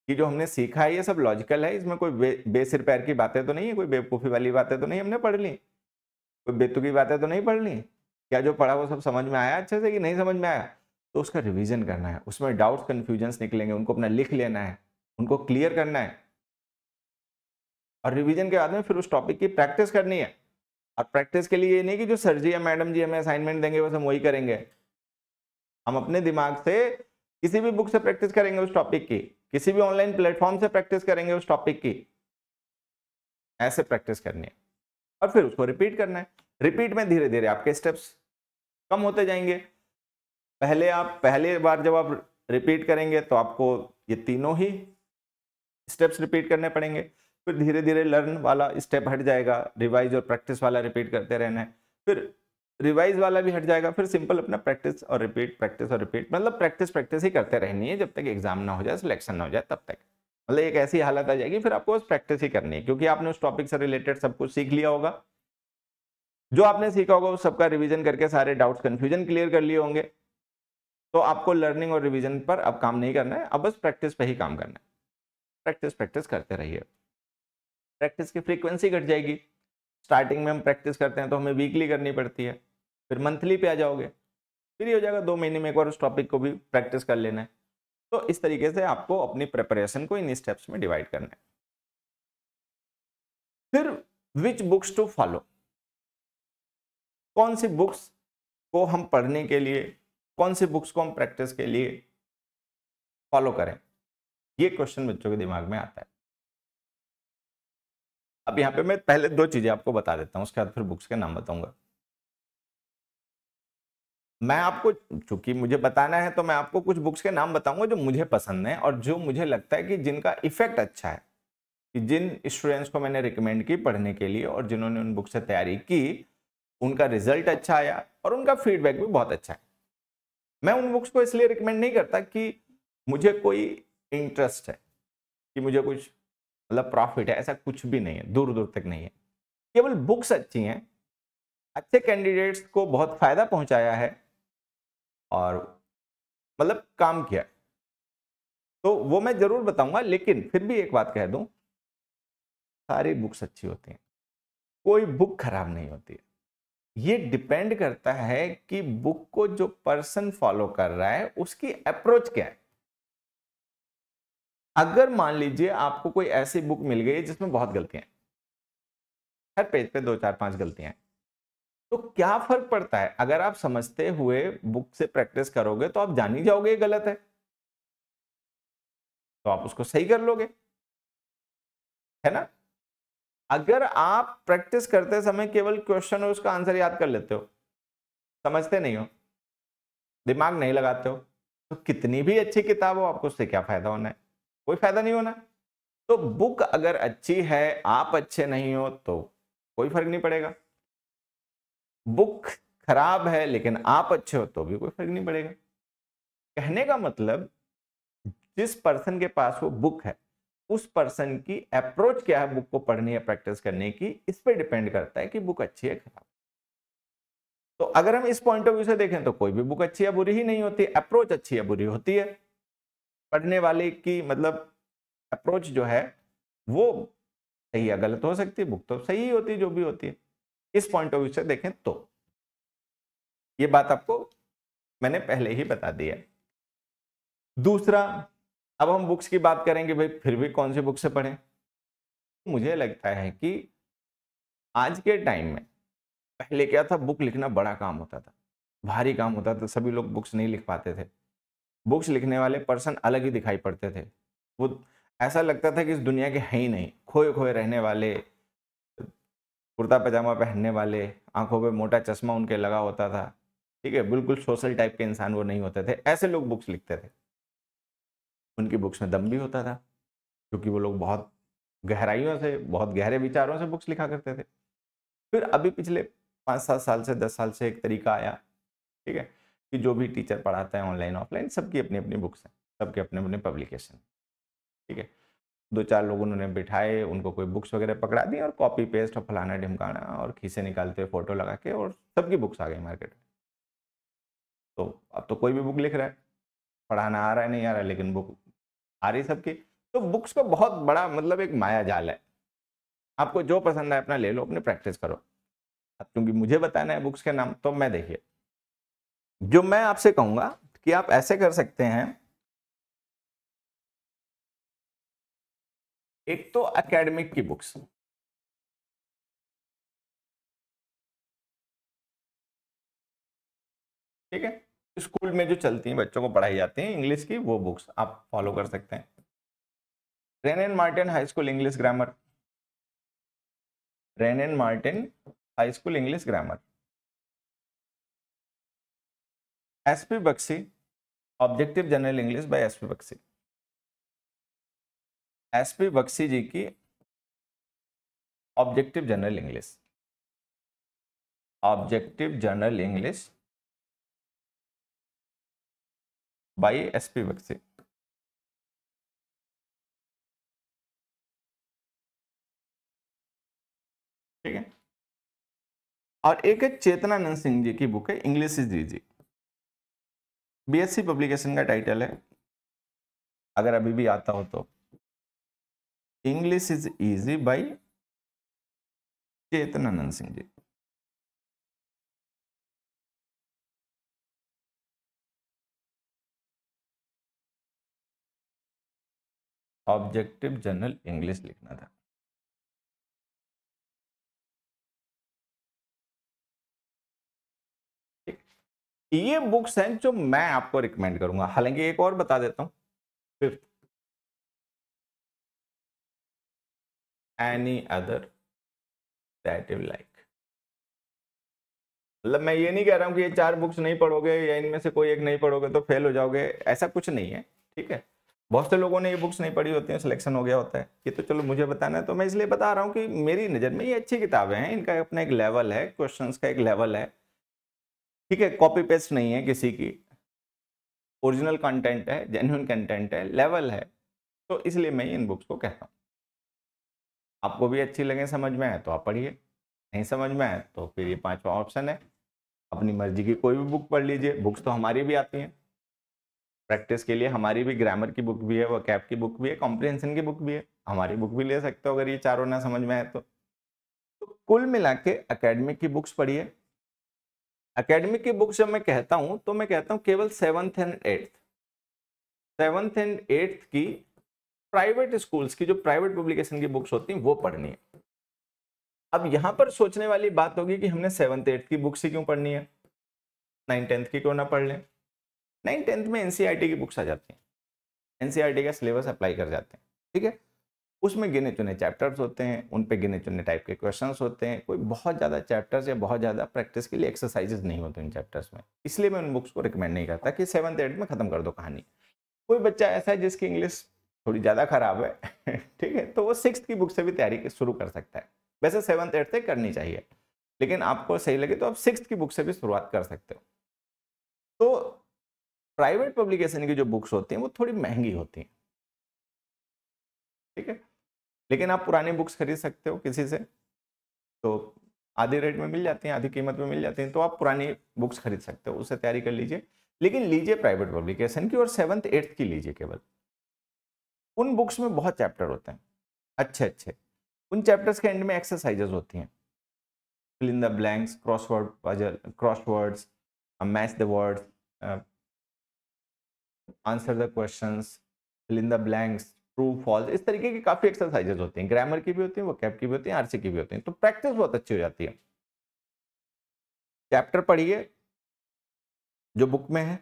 कि जो हमने सीखा है ये सब लॉजिकल है इसमें कोई बेसिर पैर की बातें तो नहीं है कोई बेवकूफ़ी वाली बातें तो नहीं हमने पढ़ ली कोई बेतुकी बातें तो नहीं पढ़ ली क्या जो पढ़ा वो सब समझ में आया अच्छे से कि नहीं समझ में आया तो उसका रिविजन करना है उसमें डाउट्स कन्फ्यूजन्स निकलेंगे उनको अपना लिख लेना है उनको क्लियर करना है और रिवीजन के बाद में फिर उस टॉपिक की प्रैक्टिस करनी है और प्रैक्टिस के लिए ये नहीं कि जो सर जी या मैडम जी हमें असाइनमेंट देंगे बस हम वही करेंगे हम अपने दिमाग से किसी भी बुक से प्रैक्टिस करेंगे उस टॉपिक की किसी भी ऑनलाइन प्लेटफॉर्म से प्रैक्टिस करेंगे उस टॉपिक की ऐसे प्रैक्टिस करनी है और फिर उसको रिपीट करना है रिपीट में धीरे धीरे आपके स्टेप्स कम होते जाएंगे पहले आप पहले बार जब आप रिपीट करेंगे तो आपको ये तीनों ही स्टेप्स रिपीट करने पड़ेंगे फिर धीरे धीरे लर्न वाला स्टेप हट जाएगा रिवाइज और प्रैक्टिस वाला रिपीट करते रहना है फिर रिवाइज वाला भी हट जाएगा फिर सिंपल अपना प्रैक्टिस और रिपीट प्रैक्टिस और रिपीट मतलब प्रैक्टिस प्रैक्टिस ही करते रहनी है जब तक एग्जाम ना हो जाए सिलेक्शन ना हो जाए तब तक मतलब एक ऐसी हालत आ जाएगी फिर आपको बस प्रैक्टिस ही करनी है क्योंकि आपने उस टॉपिक से रिलेटेड सब कुछ सीख लिया होगा जो आपने सीखा होगा उस सबका रिविजन करके सारे डाउट्स कन्फ्यूजन क्लियर कर लिए होंगे तो आपको लर्निंग और रिविजन पर अब काम नहीं करना है अब बस प्रैक्टिस पर ही काम करना है प्रैक्टिस प्रैक्टिस करते रहिए प्रैक्टिस की फ्रीक्वेंसी घट जाएगी स्टार्टिंग में हम प्रैक्टिस करते हैं तो हमें वीकली करनी पड़ती है फिर मंथली पे आ जाओगे फिर ये हो जाएगा दो महीने में एक बार उस टॉपिक को भी प्रैक्टिस कर लेना है तो इस तरीके से आपको अपनी प्रिपरेशन को इन स्टेप्स में डिवाइड करना है फिर विच बुक्स टू फॉलो कौन सी बुक्स को हम पढ़ने के लिए कौन सी बुक्स को हम प्रैक्टिस के लिए फॉलो करें ये क्वेश्चन बच्चों के दिमाग में आता है अब यहाँ पे मैं पहले दो चीज़ें आपको बता देता हूँ उसके बाद फिर बुक्स के नाम बताऊंगा मैं आपको चूंकि मुझे बताना है तो मैं आपको कुछ बुक्स के नाम बताऊंगा जो मुझे पसंद है और जो मुझे लगता है कि जिनका इफेक्ट अच्छा है कि जिन स्टूडेंट्स को मैंने रिकमेंड की पढ़ने के लिए और जिन्होंने उन बुक से तैयारी की उनका रिजल्ट अच्छा आया और उनका फीडबैक भी बहुत अच्छा है मैं उन बुक्स को इसलिए रिकमेंड नहीं करता कि मुझे कोई इंटरेस्ट है कि मुझे कुछ मतलब प्रॉफिट है ऐसा कुछ भी नहीं है दूर दूर तक नहीं है केवल बुक्स अच्छी हैं अच्छे कैंडिडेट्स को बहुत फ़ायदा पहुंचाया है और मतलब काम किया है तो वो मैं ज़रूर बताऊंगा लेकिन फिर भी एक बात कह दूं सारी बुक्स अच्छी होती हैं कोई बुक खराब नहीं होती है ये डिपेंड करता है कि बुक को जो पर्सन फॉलो कर रहा है उसकी अप्रोच क्या है अगर मान लीजिए आपको कोई ऐसी बुक मिल गई जिसमें बहुत गलतियां हैं हर पेज पे दो चार पांच गलतियां हैं तो क्या फर्क पड़ता है अगर आप समझते हुए बुक से प्रैक्टिस करोगे तो आप जान ही जाओगे गलत है तो आप उसको सही कर लोगे है ना अगर आप प्रैक्टिस करते समय केवल क्वेश्चन और उसका आंसर याद कर लेते हो समझते नहीं हो दिमाग नहीं लगाते हो तो कितनी भी अच्छी किताब हो आपको उससे क्या फायदा होना है कोई फायदा नहीं होना तो बुक अगर अच्छी है आप अच्छे नहीं हो तो कोई फर्क नहीं पड़ेगा बुक खराब है लेकिन आप अच्छे हो तो भी कोई फर्क नहीं पड़ेगा कहने का मतलब जिस पर्सन के पास वो बुक है उस पर्सन की अप्रोच क्या है बुक को पढ़ने या प्रैक्टिस करने की इस पर डिपेंड करता है कि बुक अच्छी है खराब तो अगर हम इस पॉइंट ऑफ व्यू से देखें तो कोई भी बुक अच्छी या बुरी ही नहीं होती अप्रोच अच्छी या बुरी होती है पढ़ने वाले की मतलब अप्रोच जो है वो सही या गलत हो सकती है बुक तो सही ही होती है जो भी होती है इस पॉइंट ऑफ व्यू से देखें तो ये बात आपको मैंने पहले ही बता दी है दूसरा अब हम बुक्स की बात करेंगे भाई फिर भी कौन सी बुक से पढ़ें मुझे लगता है कि आज के टाइम में पहले क्या था बुक लिखना बड़ा काम होता था भारी काम होता था सभी लोग बुक्स नहीं लिख पाते थे बुक्स लिखने वाले पर्सन अलग ही दिखाई पड़ते थे वो ऐसा लगता था कि इस दुनिया के हैं ही नहीं खोए खोए रहने वाले कुर्ता पजामा पहनने वाले आंखों पे मोटा चश्मा उनके लगा होता था ठीक है बिल्कुल सोशल टाइप के इंसान वो नहीं होते थे ऐसे लोग बुक्स लिखते थे उनकी बुक्स में दम भी होता था क्योंकि वो लोग बहुत गहराइयों से बहुत गहरे विचारों से बुक्स लिखा करते थे फिर अभी पिछले पाँच सात साल से दस साल से एक तरीका आया ठीक है कि जो भी टीचर पढ़ाते हैं ऑनलाइन ऑफलाइन सबकी अपनी अपनी बुक्स हैं सबके अपने अपने पब्लिकेशन ठीक है दो चार लोग उन्होंने बिठाए उनको कोई बुक्स वगैरह पकड़ा दी और कॉपी पेस्ट और फलाना ढिमकाना और खीसे निकालते हुए फोटो लगा के और सबकी बुक्स आ गई मार्केट में तो अब तो कोई भी बुक लिख रहा है पढ़ाना आ रहा है नहीं आ रहा है लेकिन बुक आ रही सबकी तो बुक्स का बहुत बड़ा मतलब एक माया जाल है आपको जो पसंद है अपना ले लो अपने प्रैक्टिस करो अब क्योंकि मुझे बताना है बुक्स के नाम तो मैं देखिए जो मैं आपसे कहूंगा कि आप ऐसे कर सकते हैं एक तो एकेडमिक की बुक्स ठीक है स्कूल में जो चलती हैं बच्चों को पढ़ाई जाती हैं इंग्लिश की वो बुक्स आप फॉलो कर सकते हैं Wren and Martin high school English grammar Wren and Martin high school English grammar P Bakshi objective general English by S P Bakshi S P Bakshi ji की objective general English objective general English by S P Bakshi ठीक है और एक है चेतनानंद सिंह जी की book है English is easy BSC publication का title है अगर अभी भी आता हो तो English is easy by Anand Singh ji objective general English लिखना था ये बुक्स हैं जो मैं आपको रिकमेंड करूंगा हालांकि एक और बता देता हूं fifth any other that you like मतलब मैं ये नहीं कह रहा हूं कि ये चार बुक्स नहीं पढ़ोगे या इनमें से कोई एक नहीं पढ़ोगे तो फेल हो जाओगे ऐसा कुछ नहीं है ठीक है बहुत से लोगों ने ये बुक्स नहीं पढ़ी होती हैं सिलेक्शन हो गया होता है ये तो चलो मुझे बताना है तो मैं इसलिए बता रहा हूँ कि मेरी नज़र में ये अच्छी किताबें हैं इनका अपना एक लेवल है क्वेश्चंस का एक लेवल है ठीक है कॉपी पेस्ट नहीं है किसी की ओरिजिनल कंटेंट है जेन्यून कंटेंट है लेवल है तो इसलिए मैं इन बुक्स को कहता हूँ आपको भी अच्छी लगे समझ में आए तो आप पढ़िए नहीं समझ में आए तो फिर ये पांचवा ऑप्शन है अपनी मर्जी की कोई भी बुक पढ़ लीजिए बुक्स तो हमारी भी आती हैं प्रैक्टिस के लिए हमारी भी ग्रामर की बुक भी है कैप की बुक भी है कॉम्प्रिहेंशन की बुक भी है हमारी बुक भी ले सकते हो अगर ये चारों ना समझ में आए तो, तो कुल मिला के अकेडमिक की बुक्स पढ़िए अकेडमिक की बुक जब मैं कहता हूँ तो मैं कहता हूँ केवल seventh and eighth seventh and eighth की प्राइवेट स्कूल्स की जो प्राइवेट पब्लिकेशन की बुक्स होती हैं वो पढ़नी है अब यहाँ पर सोचने वाली बात होगी कि हमने सेवन्थ एट्थ की बुक्स ही क्यों पढ़नी है नाइन टेंथ की क्यों ना पढ़ लें नाइन टेंथ में एन e की बुक्स आ जाती हैं एन e का सिलेबस अप्लाई कर जाते हैं ठीक है उसमें गिने चुने चैप्टर्स होते हैं उन पे गिने चुने टाइप के क्वेश्चंस होते हैं कोई बहुत ज़्यादा चैप्टर्स या बहुत ज़्यादा प्रैक्टिस के लिए एक्सरसाइजेज नहीं होते इन चैप्टर्स में इसलिए मैं उन बुक्स को रिकमेंड नहीं करता कि सेवन्थ एट्थ में ख़त्म कर दो कहानी कोई बच्चा ऐसा है जिसकी इंग्लिश थोड़ी ज़्यादा ख़राब है ठीक है तो वो सिक्स की बुक से भी तैयारी शुरू कर सकता है वैसे सेवन्थ एट्थ से करनी चाहिए लेकिन आपको सही लगे तो आप सिक्स की बुक से भी शुरुआत कर सकते हो तो प्राइवेट पब्लिकेशन की जो बुक्स होती हैं वो थोड़ी महंगी होती हैं ठीक है लेकिन आप पुरानी बुक्स खरीद सकते हो किसी से तो आधे रेट में मिल जाती हैं आधी कीमत में मिल जाती हैं तो आप पुरानी बुक्स खरीद सकते हो उससे तैयारी कर लीजिए लेकिन लीजिए प्राइवेट पब्लिकेशन की और सेवन्थ एट्थ की लीजिए केवल उन बुक्स में बहुत चैप्टर होते हैं अच्छे अच्छे उन चैप्टर्स के एंड में एक्सरसाइजेस होती हैं fill in the blanks crossword puzzle crosswords match the words answer the questions fill in the blanks true false इस तरीके की काफी एक्सरसाइजेज होती हैं ग्रामर की भी होती है वो कैप की भी होती है आरसी की भी होती है तो प्रैक्टिस बहुत अच्छी हो जाती है चैप्टर पढ़िए जो बुक में है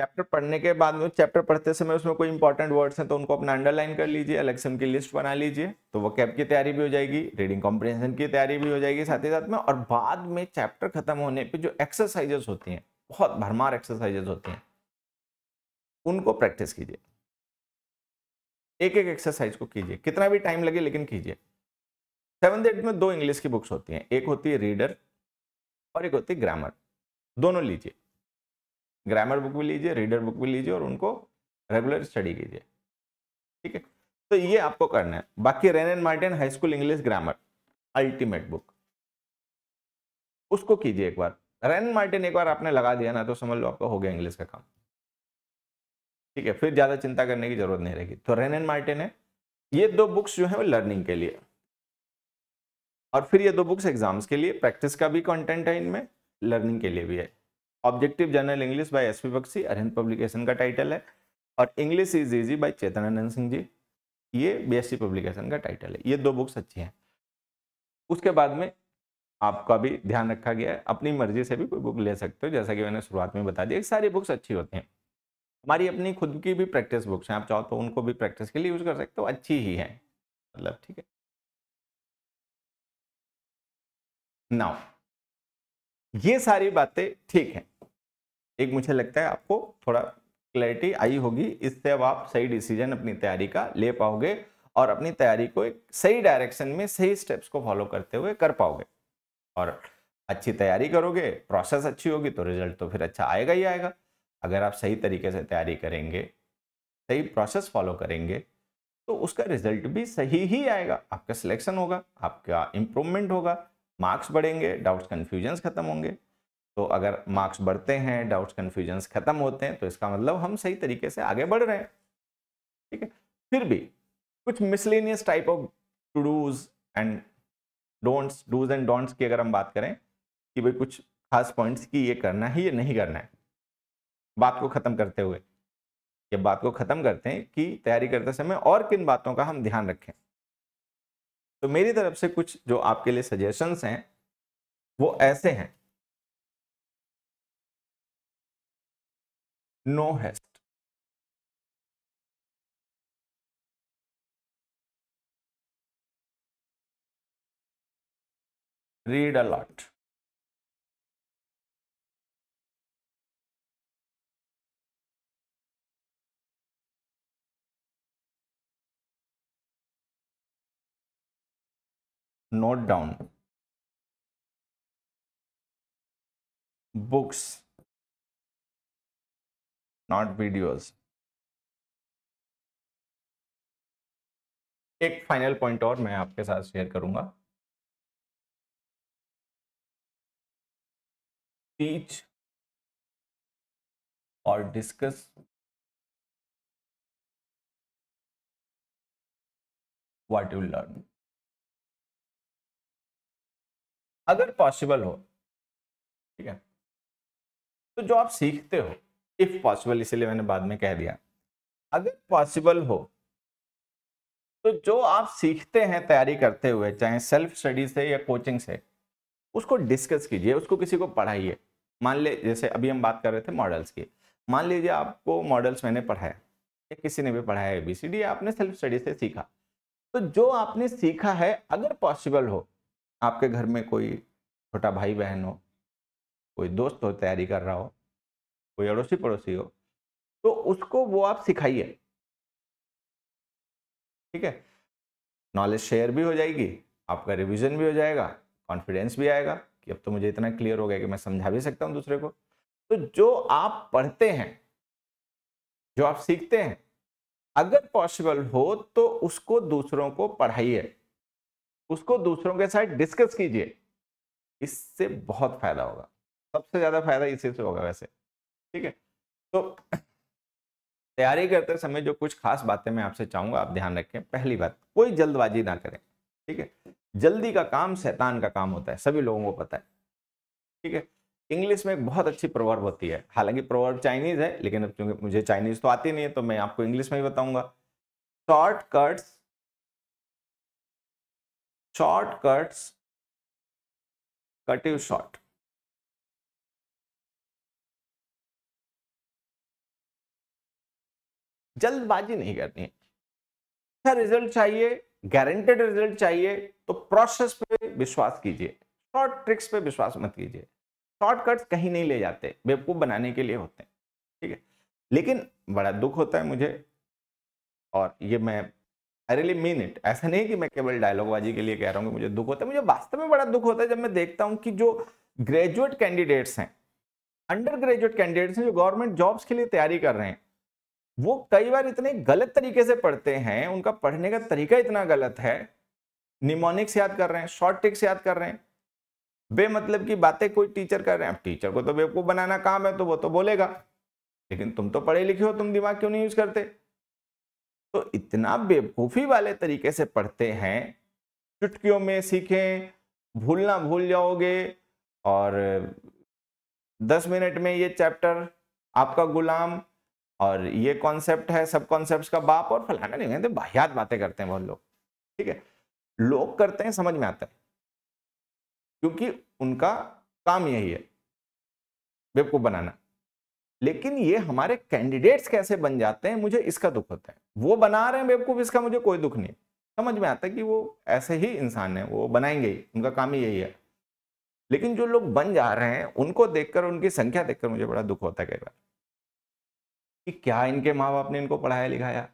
चैप्टर पढ़ने के बाद में चैप्टर पढ़ते समय उसमें कोई इंपॉर्टेंट वर्ड्स हैं तो उनको अपना अंडरलाइन कर लीजिए एलेक्सम की लिस्ट बना लीजिए तो वो कैप की तैयारी भी हो जाएगी रीडिंग कॉम्प्रिहेंशन की तैयारी भी हो जाएगी साथ ही साथ में और बाद में चैप्टर खत्म होने पे जो एक्सरसाइजेस होती हैं बहुत भरमार एक्सरसाइजेस होती हैं उनको प्रैक्टिस कीजिए एक एक एक्सरसाइज को कीजिए कितना भी टाइम लगे लेकिन कीजिए सेवन एट में दो इंग्लिश की बुक्स होती हैं एक होती है रीडर और एक होती है ग्रामर दोनों लीजिए ग्रामर बुक भी लीजिए रीडर बुक भी लीजिए और उनको रेगुलर स्टडी कीजिए ठीक है तो ये आपको करना है बाकी Wren and Martin high school English grammar ultimate book उसको कीजिए एक बार रेन मार्टिन एक बार आपने लगा दिया ना तो समझ लो आपका हो गया इंग्लिश का काम ठीक है फिर ज़्यादा चिंता करने की जरूरत नहीं रहेगी तो रेन एंड मार्टिन है ये दो बुक्स जो है वो लर्निंग के लिए और फिर ये दो बुक्स एग्जाम्स के लिए प्रैक्टिस का भी कंटेंट है इनमें लर्निंग के लिए भी है objective general English by S P Bakshi Arihant publication का टाइटल है और English is easy by Chetnanand Singh ji ये बीएससी पब्लिकेशन का टाइटल है ये दो बुक्स अच्छी हैं उसके बाद में आपका भी ध्यान रखा गया है अपनी मर्जी से भी कोई बुक ले सकते हो जैसा कि मैंने शुरुआत में बता दिया सारी बुक्स अच्छी होती हैं हमारी अपनी खुद की भी प्रैक्टिस बुक्स हैं आप चाहो तो उनको भी प्रैक्टिस के लिए यूज़ कर सकते हो अच्छी ही है मतलब ठीक है नाउ ये सारी बातें ठीक हैं एक मुझे लगता है आपको थोड़ा क्लैरिटी आई होगी इससे अब आप सही डिसीजन अपनी तैयारी का ले पाओगे और अपनी तैयारी को एक सही डायरेक्शन में सही स्टेप्स को फॉलो करते हुए कर पाओगे और अच्छी तैयारी करोगे प्रोसेस अच्छी होगी तो रिजल्ट तो फिर अच्छा आएगा ही आएगा अगर आप सही तरीके से तैयारी करेंगे सही प्रोसेस फॉलो करेंगे तो उसका रिजल्ट भी सही ही आएगा आपका सिलेक्शन होगा आपका इम्प्रूवमेंट होगा मार्क्स बढ़ेंगे डाउट्स कन्फ्यूजन्स खत्म होंगे तो अगर मार्क्स बढ़ते हैं डाउट्स कन्फ्यूजन्स खत्म होते हैं तो इसका मतलब हम सही तरीके से आगे बढ़ रहे हैं ठीक है फिर भी कुछ miscellaneous type of to dos and don'ts dos and don'ts की अगर हम बात करें कि भाई कुछ खास पॉइंट्स की ये करना है ये नहीं करना है बात को ख़त्म करते हुए ये बात को ख़त्म करते हैं कि तैयारी करते समय और किन बातों का हम ध्यान रखें तो मेरी तरफ से कुछ जो आपके लिए सजेशंस हैं वो ऐसे हैं no haste read a lot note down books not videos एक फाइनल पॉइंट और मैं आपके साथ शेयर करूंगा टीच और डिस्कस वाट यू लर्न अगर पॉसिबल हो ठीक है तो जो आप सीखते हो इफ पॉसिबल इसीलिए मैंने बाद में कह दिया अगर पॉसिबल हो तो जो आप सीखते हैं तैयारी करते हुए चाहे सेल्फ स्टडी से या कोचिंग से उसको डिस्कस कीजिए उसको किसी को पढ़ाइए मान ले जैसे अभी हम बात कर रहे थे मॉडल्स की मान लीजिए आपको मॉडल्स मैंने पढ़ाया या किसी ने भी पढ़ाया ए बी सी डी आपने सेल्फ स्टडी से सीखा तो जो आपने सीखा है अगर पॉसिबल हो आपके घर में कोई छोटा भाई बहन हो कोई दोस्त हो तैयारी कर रहा हो कोई अड़ोसी पड़ोसी हो तो उसको वो आप सिखाइए ठीक है नॉलेज शेयर भी हो जाएगी आपका रिवीजन भी हो जाएगा कॉन्फिडेंस भी आएगा कि अब तो मुझे इतना क्लियर हो गया कि मैं समझा भी सकता हूँ दूसरे को तो जो आप पढ़ते हैं जो आप सीखते हैं अगर पॉसिबल हो तो उसको दूसरों को पढ़ाइए उसको दूसरों के साथ डिस्कस कीजिए इससे बहुत फायदा होगा सबसे ज्यादा फायदा इसी से होगा वैसे ठीक है तो तैयारी करते समय जो कुछ खास बातें मैं आपसे चाहूंगा आप ध्यान रखें पहली बात कोई जल्दबाजी ना करें ठीक है जल्दी का काम शैतान का काम होता है सभी लोगों को पता है ठीक है इंग्लिश में एक बहुत अच्छी प्रोवर्ब होती है हालांकि प्रोवर्ब चाइनीज है लेकिन अब चूंकि मुझे चाइनीज तो आती नहीं है तो मैं आपको इंग्लिश में ही बताऊंगा shortcuts short cuts cut you short जल्दबाजी नहीं करनी है अच्छा रिजल्ट चाहिए गारंटेड रिजल्ट चाहिए तो प्रोसेस पे विश्वास कीजिए शॉर्ट ट्रिक्स पे विश्वास मत कीजिए शॉर्टकट्स कहीं नहीं ले जाते बेवकूफ़ बनाने के लिए होते हैं ठीक है लेकिन बड़ा दुख होता है मुझे और ये मैं आई रियली मीन इट ऐसा नहीं कि मैं केवल डायलॉगबाजी के लिए कह रहा हूँ कि मुझे दुख होता है मुझे वास्तव में बड़ा दुख होता है जब मैं देखता हूँ कि जो ग्रेजुएट कैंडिडेट्स हैं अंडर ग्रेजुएट कैंडिडेट्स हैं जो गवर्नमेंट जॉब्स के लिए तैयारी कर रहे हैं वो कई बार इतने गलत तरीके से पढ़ते हैं उनका पढ़ने का तरीका इतना गलत है निमोनिक्स याद कर रहे हैं शॉर्ट टिक्स याद कर रहे हैं बेमतलब की बातें कोई टीचर कर रहे हैं अब टीचर को तो बेवकूफ़ बनाना काम है तो वो तो बोलेगा लेकिन तुम तो पढ़े लिखे हो तुम दिमाग क्यों नहीं यूज़ करते तो इतना बेवकूफ़ी वाले तरीके से पढ़ते हैं चुटकियों में सीखें भूलना भूल जाओगे और दस मिनट में ये चैप्टर आपका गुलाम और ये कॉन्सेप्ट है सब कॉन्सेप्ट का बाप और फलाना नहीं कहते बाहियात बातें करते हैं बहुत लोग ठीक है लोग करते हैं समझ में आता है क्योंकि उनका काम यही है बेवकूफ़ बनाना लेकिन ये हमारे कैंडिडेट्स कैसे बन जाते हैं मुझे इसका दुख होता है वो बना रहे हैं बेवकूफ इसका मुझे कोई दुख नहीं समझ में आता है कि वो ऐसे ही इंसान है वो बनाएंगे ही उनका काम ही यही है लेकिन जो लोग बन जा रहे हैं उनको देखकर उनकी संख्या देखकर मुझे बड़ा दुख होता है कई बार कि क्या इनके माँ बाप ने इनको पढ़ाया लिखाया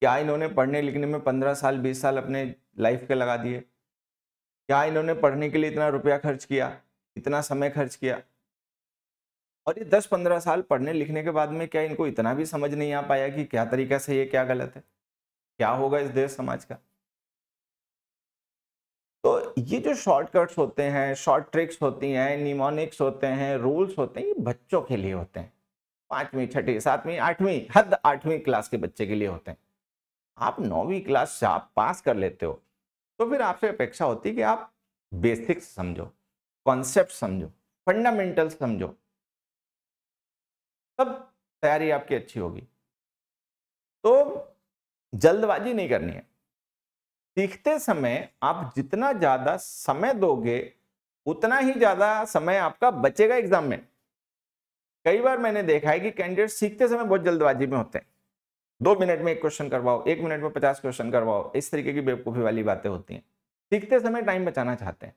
क्या इन्होंने पढ़ने लिखने में पंद्रह साल बीस साल अपने लाइफ के लगा दिए क्या इन्होंने पढ़ने के लिए इतना रुपया खर्च किया इतना समय खर्च किया और ये दस पंद्रह साल पढ़ने लिखने के बाद में क्या इनको इतना भी समझ नहीं आ पाया कि क्या तरीका से ये क्या गलत है क्या होगा इस देश समाज का तो ये जो शॉर्टकट्स होते हैं शॉर्ट ट्रिक्स होती हैं निमोनिक्स होते हैं रूल्स होते हैं ये बच्चों के लिए होते हैं पांचवीं छठी सातवीं आठवीं हद आठवीं क्लास के बच्चे के लिए होते हैं आप नौवीं क्लास से आप पास कर लेते हो तो फिर आपसे अपेक्षा होती है कि आप बेसिक्स समझो कॉन्सेप्ट समझो फंडामेंटल समझो तब तैयारी आपकी अच्छी होगी तो जल्दबाजी नहीं करनी है सीखते समय आप जितना ज़्यादा समय दोगे उतना ही ज़्यादा समय आपका बचेगा एग्जाम में कई बार मैंने देखा है कि कैंडिडेट सीखते समय बहुत जल्दबाजी में होते हैं दो मिनट में एक क्वेश्चन करवाओ एक मिनट में पचास क्वेश्चन करवाओ इस तरीके की बेवकूफ़ी वाली बातें होती हैं सीखते समय टाइम बचाना चाहते हैं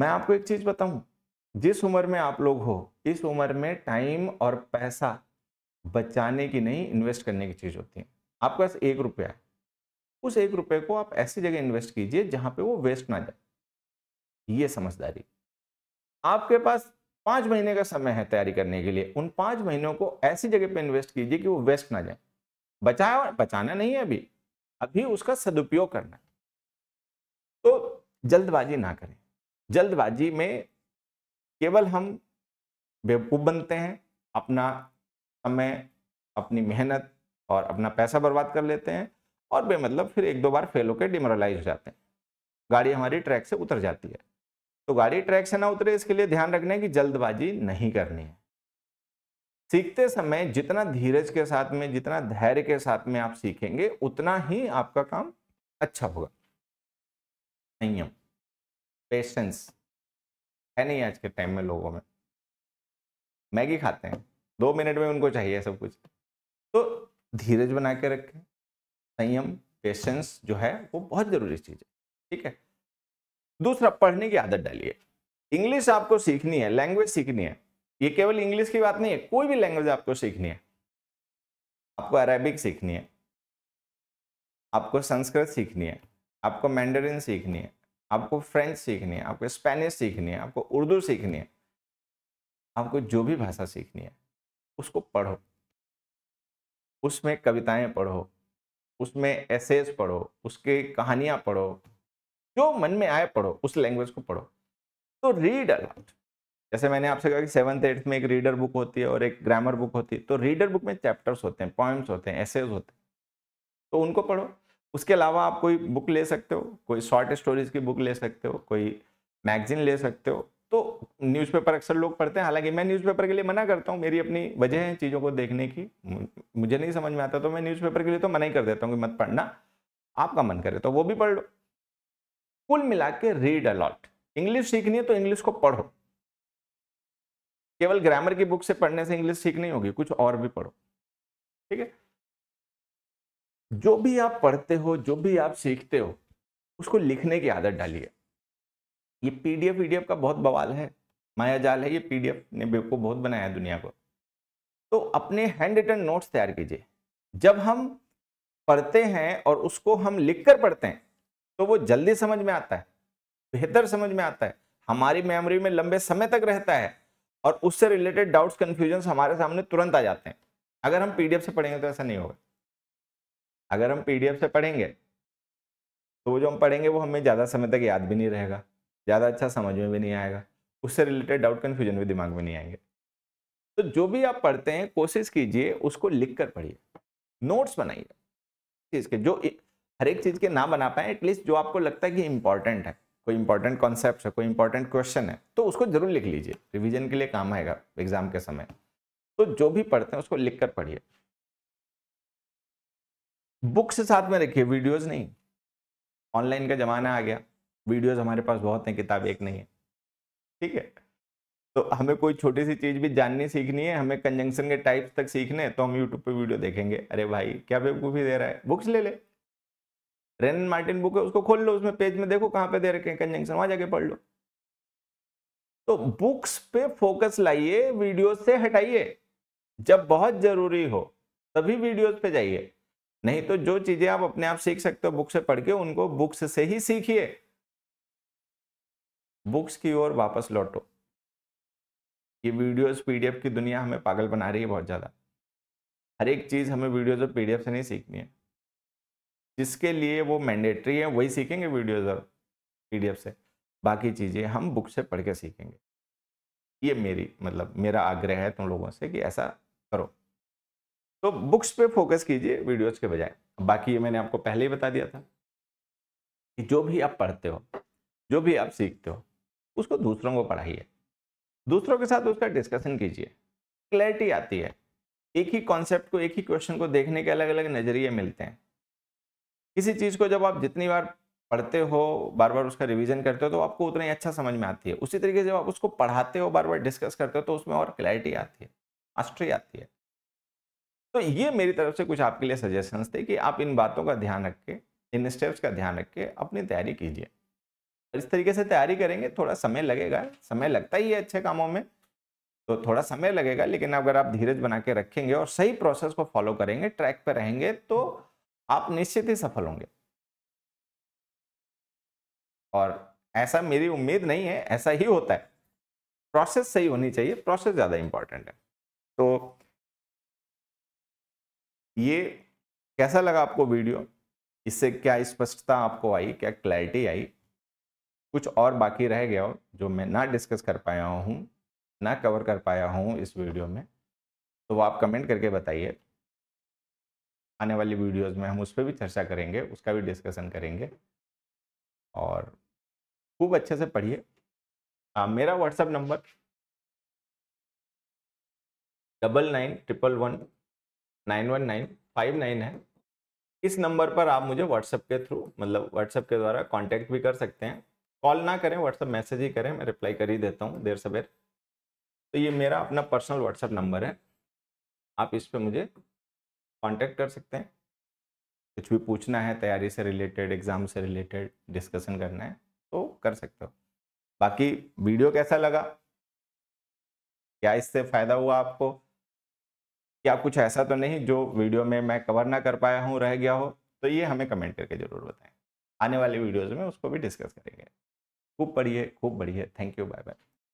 मैं आपको एक चीज़ बताऊं जिस उम्र में आप लोग हो इस उम्र में टाइम और पैसा बचाने की नहीं इन्वेस्ट करने की चीज़ होती है आपके पास एक रुपया है उस एक रुपये को आप ऐसी जगह इन्वेस्ट कीजिए जहाँ पे वो वेस्ट ना जाए ये समझदारी आपके पास पाँच महीने का समय है तैयारी करने के लिए उन पाँच महीनों को ऐसी जगह पर इन्वेस्ट कीजिए कि वो वेस्ट ना जाए बचाया बचाना नहीं है अभी अभी उसका सदुपयोग करना है तो जल्दबाजी ना करें जल्दबाजी में केवल हम बेवकूफ़ बनते हैं अपना समय अपनी मेहनत और अपना पैसा बर्बाद कर लेते हैं और बेमतलब फिर एक दो बार फेल होकर डिमोरलाइज हो जाते हैं गाड़ी हमारी ट्रैक से उतर जाती है तो गाड़ी ट्रैक से ना उतरे इसके लिए ध्यान रखना है कि जल्दबाजी नहीं करनी है सीखते समय जितना धीरज के साथ में जितना धैर्य के साथ में आप सीखेंगे उतना ही आपका काम अच्छा होगा संयम पेशेंस है नहीं आज के टाइम में लोगों में मैगी खाते हैं दो मिनट में उनको चाहिए सब कुछ तो धीरज बना के रखें संयम पेशेंस जो है वो बहुत ज़रूरी चीज़ है ठीक है दूसरा पढ़ने की आदत डालिए इंग्लिश आपको सीखनी है लैंग्वेज सीखनी है ये केवल इंग्लिश की बात नहीं है कोई भी लैंग्वेज आपको सीखनी है आपको अरेबिक सीखनी है आपको संस्कृत सीखनी है आपको मैंडरिन सीखनी है आपको फ्रेंच सीखनी है आपको स्पेनिश सीखनी है आपको उर्दू सीखनी है आपको जो भी भाषा सीखनी है उसको पढ़ो उसमें कविताएं पढ़ो उसमें एसेज पढ़ो उसके कहानियां पढ़ो जो मन में आए पढ़ो उस लैंग्वेज को पढ़ो तो रीड अलाउड जैसे मैंने आपसे कहा कि सेवन्थ एट्थ में एक रीडर बुक होती है और एक ग्रामर बुक होती है तो रीडर बुक में चैप्टर्स होते हैं पॉइंट्स होते हैं एसेज होते हैं तो उनको पढ़ो उसके अलावा आप कोई बुक ले सकते हो कोई शॉर्ट स्टोरीज की बुक ले सकते हो कोई मैगजीन ले सकते हो तो न्यूज़पेपर अक्सर लोग पढ़ते हैं हालांकि मैं न्यूज़पेपर के लिए मना करता हूँ मेरी अपनी वजह है चीज़ों को देखने की मुझे नहीं समझ में आता तो मैं न्यूज़पेपर के लिए तो मना ही कर देता हूँ कि मत पढ़ना आपका मन करे तो वो भी पढ़ लो कुल मिला के रीड अलॉट इंग्लिश सीखनी है तो इंग्लिश को पढ़ो केवल ग्रामर की बुक से पढ़ने से इंग्लिश सीख नहीं होगी कुछ और भी पढ़ो ठीक है जो भी आप पढ़ते हो जो भी आप सीखते हो उसको लिखने की आदत डालिए ये पीडीएफ वीडीएफ का बहुत बवाल है माया जाल है ये पीडीएफ ने बेवकूफ बहुत बनाया दुनिया को तो अपने हैंड रिटन नोट्स तैयार कीजिए जब हम पढ़ते हैं और उसको हम लिख कर पढ़ते हैं तो वो जल्दी समझ में आता है बेहतर समझ में आता है हमारी मेमोरी में लंबे समय तक रहता है और उससे रिलेटेड डाउट्स कन्फ्यूजन्स हमारे सामने तुरंत आ जाते हैं अगर हम पीडीएफ से पढ़ेंगे तो ऐसा नहीं होगा अगर हम पीडीएफ से पढ़ेंगे तो वो जो हम पढ़ेंगे वो हमें ज़्यादा समय तक याद भी नहीं रहेगा ज़्यादा अच्छा समझ में भी नहीं आएगा उससे रिलेटेड डाउट कन्फ्यूजन भी दिमाग में नहीं आएंगे तो जो भी आप पढ़ते हैं कोशिश कीजिए उसको लिख कर पढ़िए नोट्स बनाइए चीज़ के जो हर एक चीज़ के ना बना पाए एटलीस्ट जो आपको लगता है कि इंपॉर्टेंट है कोई इंपॉर्टेंट कॉन्सेप्ट है कोई इंपॉर्टेंट क्वेश्चन है तो उसको जरूर लिख लीजिए रिविजन के लिए काम आएगा एग्जाम के समय तो जो भी पढ़ते हैं उसको लिख कर पढ़िए बुक्स साथ में रखिए वीडियोस नहीं ऑनलाइन का ज़माना आ गया वीडियोस हमारे पास बहुत हैं किताब एक नहीं है ठीक है तो हमें कोई छोटी सी चीज़ भी जाननी सीखनी है हमें कंजंक्शन के टाइप्स तक सीखने हैं तो हम यूट्यूब पे वीडियो देखेंगे अरे भाई क्या बेवकूफ़ी दे रहा है बुक्स ले ले रेन मार्टिन बुक है उसको खोल लो उसमें पेज में देखो कहाँ पे दे रखे हैं कंजंक्शन वहां जाके पढ़ लो तो बुक्स पे फोकस लाइए वीडियो से हटाइए जब बहुत ज़रूरी हो तभी वीडियोज पे जाइए नहीं तो जो चीजें आप अपने आप सीख सकते हो बुक से पढ़ के उनको बुक्स से ही सीखिए बुक्स की ओर वापस लौटो ये वीडियोस पीडीएफ की दुनिया हमें पागल बना रही है बहुत ज़्यादा हर एक चीज़ हमें वीडियोस और पीडीएफ से नहीं सीखनी है जिसके लिए वो मैंडेटरी है वही सीखेंगे वीडियोज और पीडीएफ से बाकी चीज़ें हम बुक से पढ़ के सीखेंगे ये मेरी मतलब मेरा आग्रह है तुम लोगों से कि ऐसा करो तो बुक्स पे फोकस कीजिए वीडियोस के बजाय बाकी ये मैंने आपको पहले ही बता दिया था कि जो भी आप पढ़ते हो जो भी आप सीखते हो उसको दूसरों को पढ़ाइए दूसरों के साथ उसका डिस्कशन कीजिए क्लैरिटी आती है एक ही कॉन्सेप्ट को एक ही क्वेश्चन को देखने के अलग अलग नज़रिए मिलते हैं किसी चीज़ को जब आप जितनी बार पढ़ते हो बार बार उसका रिवीजन करते हो तो आपको उतना ही अच्छा समझ में आती है उसी तरीके से जब आप उसको पढ़ाते हो बार बार डिस्कस करते हो तो उसमें और क्लैरिटी आती है मास्टरी आती है तो ये मेरी तरफ से कुछ आपके लिए सजेशंस थे कि आप इन बातों का ध्यान रख के इन स्टेप्स का ध्यान रख के अपनी तैयारी कीजिए इस तरीके से तैयारी करेंगे थोड़ा समय लगेगा समय लगता ही है अच्छे कामों में तो थोड़ा समय लगेगा लेकिन अगर आप धीरज बना के रखेंगे और सही प्रोसेस को फॉलो करेंगे ट्रैक पर रहेंगे तो आप निश्चित ही सफल होंगे और ऐसा मेरी उम्मीद नहीं है ऐसा ही होता है प्रोसेस सही होनी चाहिए प्रोसेस ज़्यादा इंपॉर्टेंट है तो ये कैसा लगा आपको वीडियो इससे क्या स्पष्टता आपको आई क्या क्लैरिटी आई कुछ और बाकी रह गया हो जो मैं ना डिस्कस कर पाया हूँ ना कवर कर पाया हूँ इस वीडियो में तो वो आप कमेंट करके बताइए आने वाली वीडियोस में हम उस पर भी चर्चा करेंगे उसका भी डिस्कशन करेंगे और खूब अच्छे से पढ़िए मेरा WhatsApp number double nine triple one nine one nine five nine है इस नंबर पर आप मुझे व्हाट्सएप के थ्रू मतलब व्हाट्सएप के द्वारा कांटेक्ट भी कर सकते हैं कॉल ना करें व्हाट्सएप मैसेज ही करें मैं रिप्लाई कर ही देता हूँ देर सवेर तो ये मेरा अपना पर्सनल व्हाट्सएप नंबर है आप इस पर मुझे कॉन्टैक्ट कर सकते हैं कुछ भी पूछना है तैयारी से रिलेटेड एग्ज़ाम से रिलेटेड डिस्कशन करना है तो कर सकते हो बाकी वीडियो कैसा लगा क्या इससे फ़ायदा हुआ आपको क्या कुछ ऐसा तो नहीं जो वीडियो में मैं कवर ना कर पाया हूँ रह गया हो तो ये हमें कमेंट करके ज़रूर बताएं आने वाले वीडियोज़ में उसको भी डिस्कस करेंगे खूब पढ़िए खूब बढ़िए थैंक यू बाय बाय